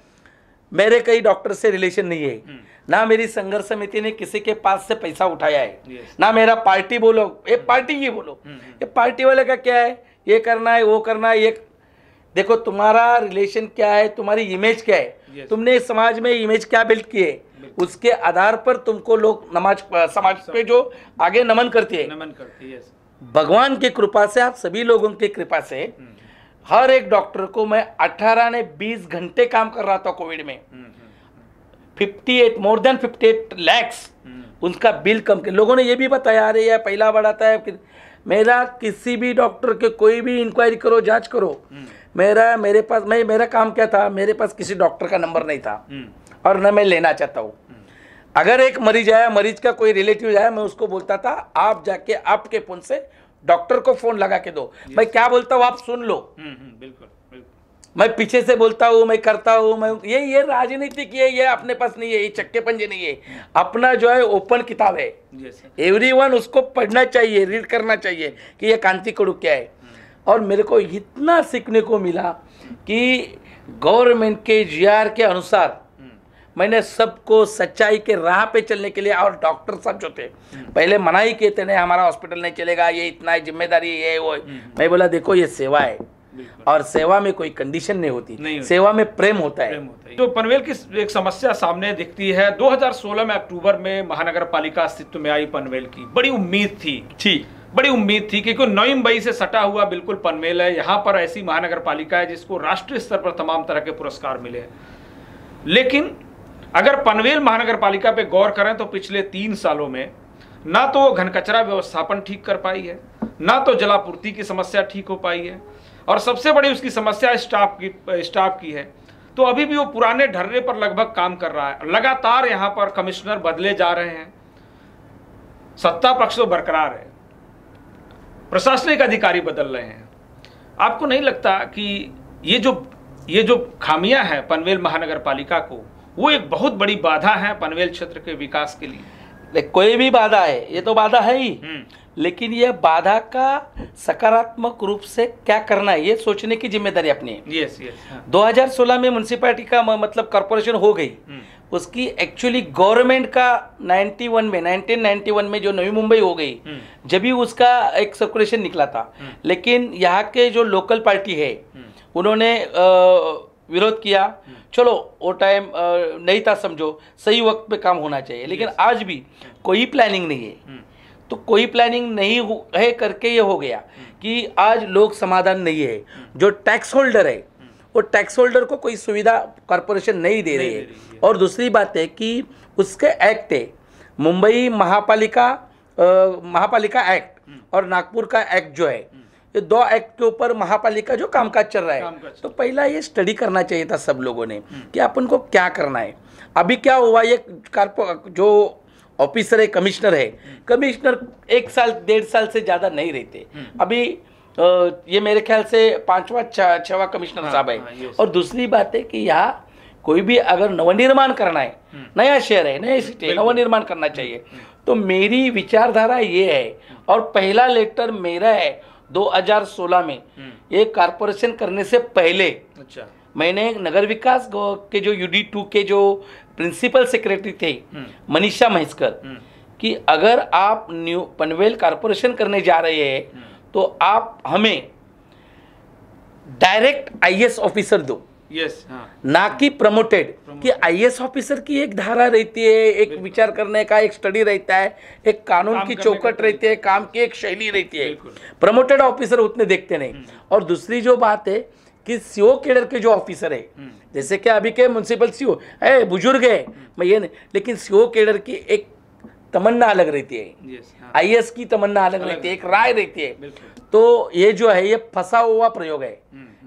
मेरे कई डॉक्टर से रिलेशन नहीं है हम्म। ना मेरी संघर्ष समिति ने किसी के पास से पैसा उठाया है ना मेरा पार्टी बोलो ये पार्टी ही बोलो ये पार्टी वाले का क्या है ये करना है वो करना है ये देखो तुम्हारा रिलेशन क्या है तुम्हारी इमेज क्या है तुमने समाज में इमेज क्या बिल्ड की है उसके आधार पर तुमको लोग नमाज समाज पे जो आगे नमन करती है नमन करती है भगवान की कृपा से आप सभी लोगों की कृपा से हम्म, हम्म। हर एक डॉक्टर को मैं अठारह ने बीस घंटे काम कर रहा था कोविड में eight more than eight lakhs उनका बिल कम के लोगों ने ये भी बताया अरे यार पहला बढ़ाता है कि मेरा किसी भी डॉक्टर के कोई भी इंक्वायरी करो जांच करो हम्म। मेरा मेरे पास मैं मेरा काम क्या था मेरे पास किसी डॉक्टर का नंबर नहीं था और न मैं लेना चाहता हूँ अगर एक मरीज आया मरीज का कोई रिलेटिव आया मैं उसको बोलता था आप जाके आपके फोन से डॉक्टर को फोन लगा के दो मैं क्या बोलता हूँ आप सुन लो हम्म, हम्म, बिल्कुल मैं पीछे से बोलता हूँ मैं करता हूँ मैं ये ये राजनीतिक ये ये अपने पास नहीं है ये चक्के पंजे नहीं है अपना जो है ओपन किताब है एवरी वन उसको पढ़ना चाहिए रीड करना चाहिए कि ये कांति कुड़ू क्या है हम्म। और मेरे को इतना सीखने को मिला कि गवर्नमेंट के जीआर के अनुसार मैंने सबको सच्चाई के राह पे चलने के लिए और डॉक्टर साहब जो थे हम्म। पहले मना ही किए थे नहीं हमारा हॉस्पिटल नहीं चलेगा ये इतना जिम्मेदारी ये वो हम्म। मैं बोला देखो ये सेवा है और सेवा में कोई कंडीशन नहीं होती नहीं होती। सेवा में प्रेम होता है, प्रेम होता है। तो पनवेल की एक समस्या सामने दिखती है 2016 में अक्टूबर में महानगर पालिका अस्तित्व में आई पनवेल की बड़ी उम्मीद थी ठीक बड़ी उम्मीद थी क्योंकि नई मुंबई से सटा हुआ बिल्कुल पनवेल है यहाँ पर ऐसी महानगर पालिका है जिसको राष्ट्रीय स्तर पर तमाम तरह के पुरस्कार मिले लेकिन अगर पनवेल महानगर पालिका पर गौर करें तो पिछले तीन सालों में ना तो वो घन कचरा व्यवस्थापन ठीक कर पाई है ना तो जलापूर्ति की समस्या ठीक हो पाई है और सबसे बड़ी उसकी समस्या स्टाफ की स्टाफ की है तो अभी भी वो पुराने ढर्रे पर लगभग काम कर रहा है लगातार यहाँ पर कमिश्नर बदले जा रहे हैं सत्ता पक्ष तो बरकरार है प्रशासनिक अधिकारी बदल रहे हैं आपको नहीं लगता कि ये जो ये जो खामियां हैं पनवेल महानगर पालिका को वो एक बहुत बड़ी बाधा है पनवेल क्षेत्र के विकास के लिए कोई भी बाधा है ये तो बाधा है ही हम्म। लेकिन यह बाधा का सकारात्मक रूप से क्या करना है ये सोचने की जिम्मेदारी अपनी है यस यस हाँ। दो हजार सोलह में म्यूनसिपैलिटी का मतलब कॉरपोरेशन हो गई हम्म। उसकी एक्चुअली गवर्नमेंट का 91 में 1991 में जो नवी मुंबई हो गई हम्म। जब भी उसका एक सर्कुलेशन निकला था लेकिन यहाँ के जो लोकल पार्टी है उन्होंने आ, विरोध किया चलो वो टाइम नहीं था समझो सही वक्त पे काम होना चाहिए लेकिन आज भी कोई प्लानिंग नहीं है hmm. तो कोई प्लानिंग नहीं है करके ये हो गया hmm. कि आज लोग समाधान नहीं है hmm. जो टैक्स होल्डर है वो टैक्स होल्डर को कोई सुविधा कॉरपोरेशन नहीं दे रही है और दूसरी बात है कि उसके एक्ट है मुंबई महापालिका महापालिका एक्ट और नागपुर का एक्ट जो है ये दो एक्ट के ऊपर महापालिका जो कामकाज चल रहा है तो पहला ये स्टडी करना चाहिए था सब लोगों ने हम्म। कि अपन को क्या करना है अभी क्या हुआ ये कार्पो जो ऑफिसर है कमिश्नर है कमिश्नर हम्म। एक साल डेढ़ साल से ज़्यादा नहीं रहते हम्म। अभी ये मेरे ख्याल से पांचवा छवा कमिश्नर हाँ, साहब है हाँ, और दूसरी बात है कि यहाँ कोई भी अगर नवनिर्माण करना है नया शहर है नया सिटी है नवनिर्माण करना चाहिए तो मेरी विचारधारा ये है और पहला लेटर मेरा है 2016 में हम्म। ये कारपोरेशन करने से पहले अच्छा मैंने नगर विकास के जो यूडी टू के जो प्रिंसिपल सेक्रेटरी थे हम्म। मनीषा महेशकर हम्म। कि अगर आप न्यू पनवेल कारपोरेशन करने जा रहे हैं तो आप हमें डायरेक्ट आईएएस ऑफिसर दो yes, हाँ. ना कि प्रमोटेड कि आई ऑफिसर की एक धारा रहती है एक विचार करने का एक स्टडी रहता है एक कानून की चौकट रहती है काम की एक शैली रहती है प्रमोटेड ऑफिसर उतने देखते नहीं हम्म। और दूसरी जो बात है कि सीओ केडर के जो ऑफिसर है हम्म। जैसे कि अभी के म्यूनसिपल सीओ है बुजुर्ग है हम्म। मैं ये नहीं लेकिन सीओ केडर की एक तमन्ना अलग रहती है आई yes, हाँ. की तमन्ना अलग, अलग रहती है एक राय रहती है तो ये जो है ये फंसा हुआ प्रयोग है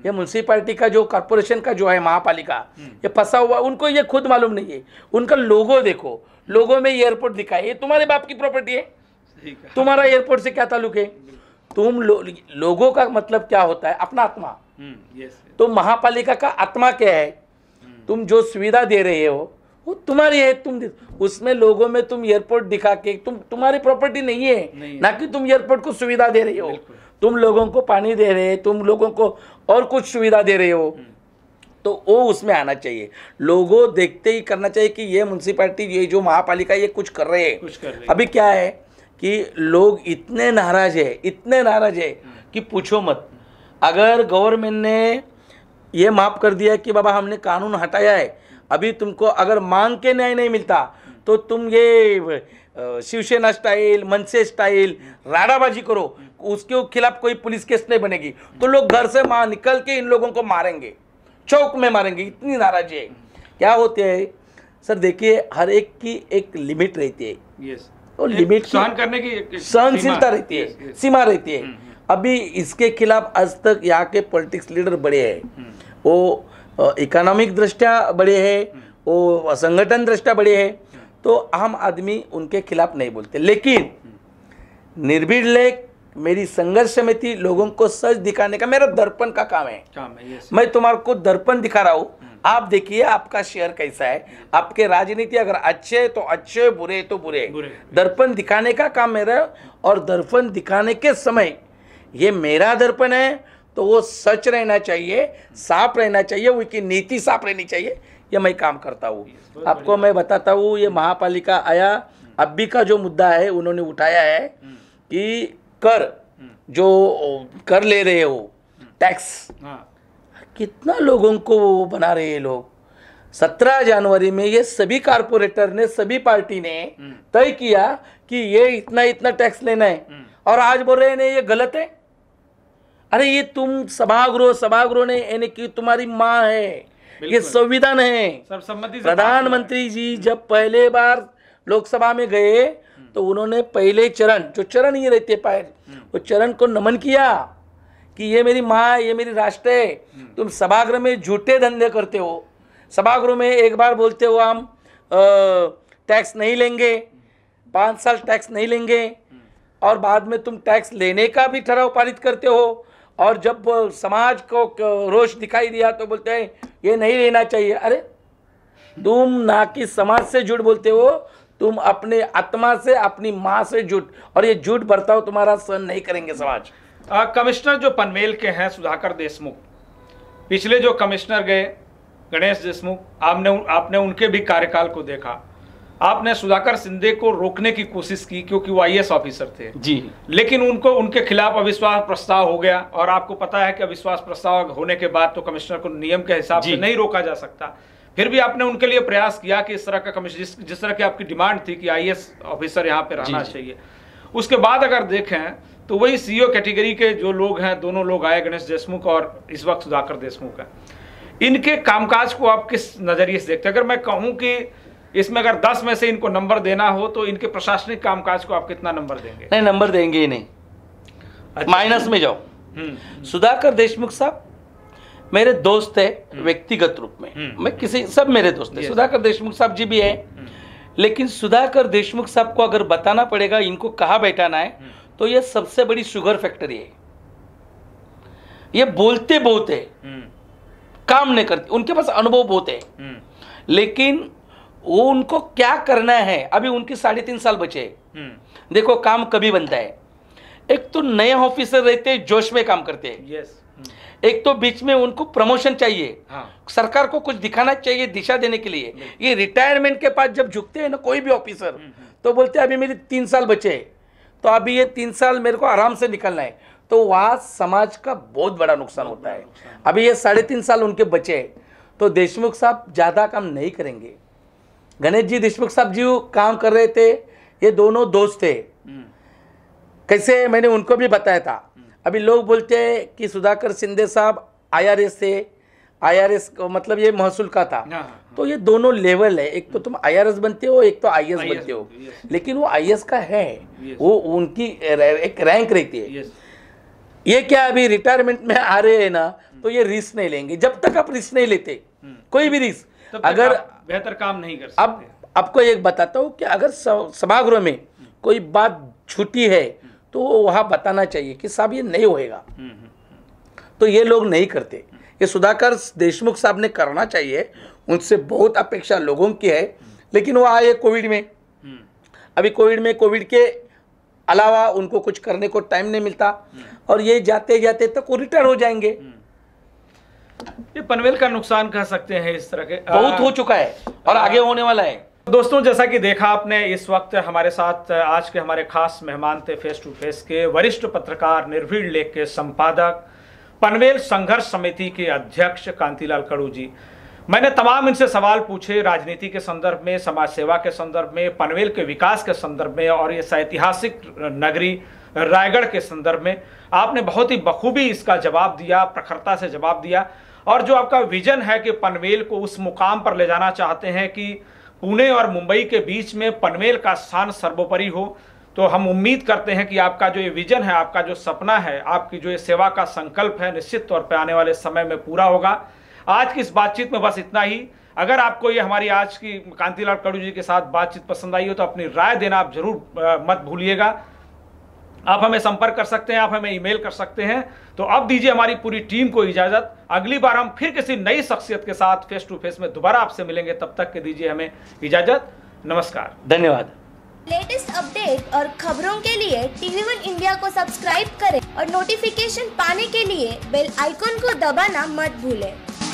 ये म्यूनसिपालिटी का जो कॉरपोरेशन का जो है महापालिका हम्म। ये फंसा हुआ उनको ये खुद मालूम नहीं है उनका लोगो देखो लोगों में ये एयरपोर्ट दिखा ये तुम्हारे बाप की प्रॉपर्टी है तुम्हारा एयरपोर्ट से क्या ताल्लुक है तुम लो, लोगों का मतलब क्या होता है अपना आत्मा हम्म, तो महापालिका का आत्मा क्या है हम्म। तुम जो सुविधा दे रहे हो वो तुम्हारी है तुम उसमें लोगों में तुम एयरपोर्ट दिखा के तुम तुम्हारी प्रॉपर्टी नहीं है नहीं ना कि तुम एयरपोर्ट को सुविधा दे रहे हो तुम लोगों को पानी दे रहे तुम लोगों को और कुछ सुविधा दे रहे हो हम्म। तो वो उसमें आना चाहिए लोगों देखते ही करना चाहिए कि ये म्यूनसिपैलिटी ये जो महापालिका ये कुछ कर रहे हैं कुछ कर रहे अभी क्या है कि लोग इतने नाराज है इतने नाराज है हम्म। कि पूछो मत अगर गवर्नमेंट ने ये माफ़ कर दिया कि बाबा हमने कानून हटाया है अभी तुमको अगर मांग के न्याय नहीं मिलता तो तुम ये शिवसेना स्टाइल मनसे स्टाइल राडाबाजी करो उसके खिलाफ कोई पुलिस केस नहीं बनेगी तो लोग घर से मां निकल के इन लोगों को मारेंगे चौक में मारेंगे इतनी नाराजी है क्या होते है सर देखिए हर एक की एक लिमिट रहती है यस तो लिमिट सहन करने की सहनशीलता रहती है सीमा रहती है हम्म, हम्म। अभी इसके खिलाफ आज तक यहाँ के पॉलिटिक्स लीडर बड़े है हम्म। वो इकोनॉमिक दृष्टिया बड़े है वो संगठन दृष्टिया बड़े है तो आम आदमी उनके खिलाफ नहीं बोलते लेकिन निर्भीड़ लेख मेरी संघर्ष समिति लोगों को सच दिखाने का मेरा दर्पण का काम है मैं तुम्हारे को दर्पण दिखा रहा हूँ हम्म। आप देखिए आपका शेयर कैसा है हम्म। आपके राजनीति अगर अच्छे है तो अच्छे बुरे है तो बुरे, बुरे दर्पण दिखाने का काम मेरा और दर्पण दिखाने के समय ये मेरा दर्पण है तो वो सच रहना चाहिए साफ रहना चाहिए उनकी नीति साफ रहनी चाहिए ये मैं काम करता हूँ आपको मैं बताता हूँ ये महापालिका आया हम्म। अब का जो मुद्दा है उन्होंने उठाया है कि कर जो कर ले रहे हो टैक्स हाँ। कितना लोगों को बना रहे हैं लोग सत्रह जनवरी में ये सभी कारपोरेटर ने सभी पार्टी ने हम्म। तय किया कि ये इतना इतना टैक्स लेना है हम्म। और आज बोल रहे हैं ये गलत है अरे ये तुम सभागृह सभागृह ने यानी कि तुम्हारी माँ है ये संविधान है प्रधानमंत्री जी जब पहले बार लोकसभा में गए तो उन्होंने पहले चरण जो चरण ये रहते पैर हम्म। वो चरण को नमन किया कि ये मेरी माँ ये मेरी राष्ट्र है हम्म। तुम सभागृह में झूठे धंधे करते हो सभागृह में एक बार बोलते हो हम टैक्स नहीं लेंगे पाँच साल टैक्स नहीं लेंगे हम्म। और बाद में तुम टैक्स लेने का भी ठहराव पारित करते हो और जब समाज को रोष दिखाई दिया तो बोलते हैं ये नहीं लेना चाहिए अरे तुम ना कि समाज से जुड़ बोलते हो तुम अपने आत्मा से अपनी माँ से जुट और ये जुट बर्ताव तुम्हारा सहन नहीं करेंगे समाज कमिश्नर जो पनवेल के हैं सुधाकर देशमुख पिछले जो कमिश्नर गए गणेश देशमुख आपने आपने उनके भी कार्यकाल को देखा आपने सुधाकर सिंधे को रोकने की कोशिश की क्योंकि वो आई ऑफिसर थे जी लेकिन उनको उनके खिलाफ अविश्वास प्रस्ताव हो गया और आपको पता है कि अविश्वास प्रस्ताव होने के बाद तो कमिश्नर को नियम के हिसाब से नहीं रोका जा सकता फिर भी आपने उनके लिए प्रयास किया कि इस तरह का कमीशन जिस जिस तरह की आपकी डिमांड थी कि आई ऑफिसर यहाँ पे रहना चाहिए उसके बाद अगर देखें तो वही सीईओ कैटेगरी e के जो लोग हैं दोनों लोग आए गणेश देशमुख और इस वक्त सुधाकर देशमुख हैं इनके कामकाज को आप किस नज़रिए से देखते हैं अगर मैं कहूँ कि इसमें अगर दस में से इनको नंबर देना हो तो इनके प्रशासनिक कामकाज को आप कितना नंबर देंगे नहीं नंबर देंगे ही नहीं अच्छा। माइनस में जाओ हम्म, हम्म। सुधाकर देशमुख साहब मेरे दोस्त है हम्म। व्यक्तिगत रूप में हम्म। मैं किसी सब मेरे दोस्त है सुधाकर देशमुख साहब जी भी है हम्म। लेकिन सुधाकर देशमुख साहब को अगर बताना पड़ेगा इनको कहा बैठाना है तो यह सबसे बड़ी शुगर फैक्ट्री है ये बोलते बहुत है काम नहीं करते उनके पास अनुभव बहुत है लेकिन वो उनको क्या करना है अभी उनकी साढ़े तीन साल बचे देखो काम कभी बनता है एक तो नए ऑफिसर रहते जोश में काम करते हैं yes. हम्म। एक तो बीच में उनको प्रमोशन चाहिए हाँ। सरकार को कुछ दिखाना चाहिए दिशा देने के लिए ये रिटायरमेंट के पास जब झुकते हैं ना कोई भी ऑफिसर हम्म, हम्म। तो बोलते हैं अभी मेरे तीन साल बचे हैं तो अभी ये तीन साल मेरे को आराम से निकलना है तो वहाँ समाज का बहुत बड़ा नुकसान होता है अभी ये साढ़े तीन साल उनके बचे हैं तो देशमुख साहब ज़्यादा काम नहीं करेंगे गणेश जी देशमुख साहब जी काम कर रहे थे ये दोनों दोस्त थे कैसे मैंने उनको भी बताया था अभी लोग बोलते हैं कि सुधाकर सिंधे साहब आईआरएस से आईआरएस मतलब ये महसूल का था हाँ, हाँ। तो ये दोनों लेवल है एक तो तुम आईआरएस बनते हो एक तो आईएएस बनते हो लेकिन वो आईएएस का है वो उनकी एक रैंक रहती है ये क्या अभी रिटायरमेंट में आ रहे हैं ना हम्म। तो ये रिस्क नहीं लेंगे जब तक आप रिस्क नहीं लेते हम्म। कोई भी रिस्क अगर बेहतर काम नहीं कर अब आपको एक बताता हूँ कि अगर सभागृह में हम्म। कोई बात झूठी है तो वहाँ बताना चाहिए कि साहब ये नहीं होएगा हम्म, हम्म, हम्म। तो ये लोग नहीं करते ये सुधाकर देशमुख साहब ने करना चाहिए उनसे बहुत अपेक्षा लोगों की है लेकिन वो आए कोविड में अभी कोविड में कोविड के अलावा उनको कुछ करने को टाइम नहीं मिलता और ये जाते जाते तक वो रिटायर हो जाएंगे ये पनवेल का नुकसान कह सकते हैं इस तरह के बहुत हो चुका है और आगे होने वाला है दोस्तों जैसा कि देखा आपने इस वक्त हमारे साथ आज के हमारे खास मेहमान थे फेस टू फेस के वरिष्ठ पत्रकार निर्भीड़ लेख के संपादक पनवेल संघर्ष समिति के अध्यक्ष कांतिलाल कड़ू जी मैंने तमाम इनसे सवाल पूछे राजनीति के संदर्भ में समाज सेवा के संदर्भ में पनवेल के विकास के संदर्भ में और इस ऐतिहासिक नगरी रायगढ़ के संदर्भ में आपने बहुत ही बखूबी इसका जवाब दिया प्रखरता से जवाब दिया और जो आपका विजन है कि पनवेल को उस मुकाम पर ले जाना चाहते हैं कि पुणे और मुंबई के बीच में पनवेल का स्थान सर्वोपरि हो तो हम उम्मीद करते हैं कि आपका जो ये विजन है आपका जो सपना है आपकी जो ये सेवा का संकल्प है निश्चित तौर पर आने वाले समय में पूरा होगा आज की इस बातचीत में बस इतना ही अगर आपको ये हमारी आज की कांतिलाल कड़ू जी के साथ बातचीत पसंद आई हो तो अपनी राय देना आप जरूर मत भूलिएगा आप हमें संपर्क कर सकते हैं आप हमें ईमेल कर सकते हैं तो अब दीजिए हमारी पूरी टीम को इजाज़त अगली बार हम फिर किसी नई शख्सियत के साथ फेस टू फेस में दोबारा आपसे मिलेंगे तब तक के दीजिए हमें इजाज़त नमस्कार धन्यवाद लेटेस्ट अपडेट और खबरों के लिए टीवी वन इंडिया को सब्सक्राइब करें और नोटिफिकेशन पाने के लिए बेल आइकॉन को दबाना मत भूलें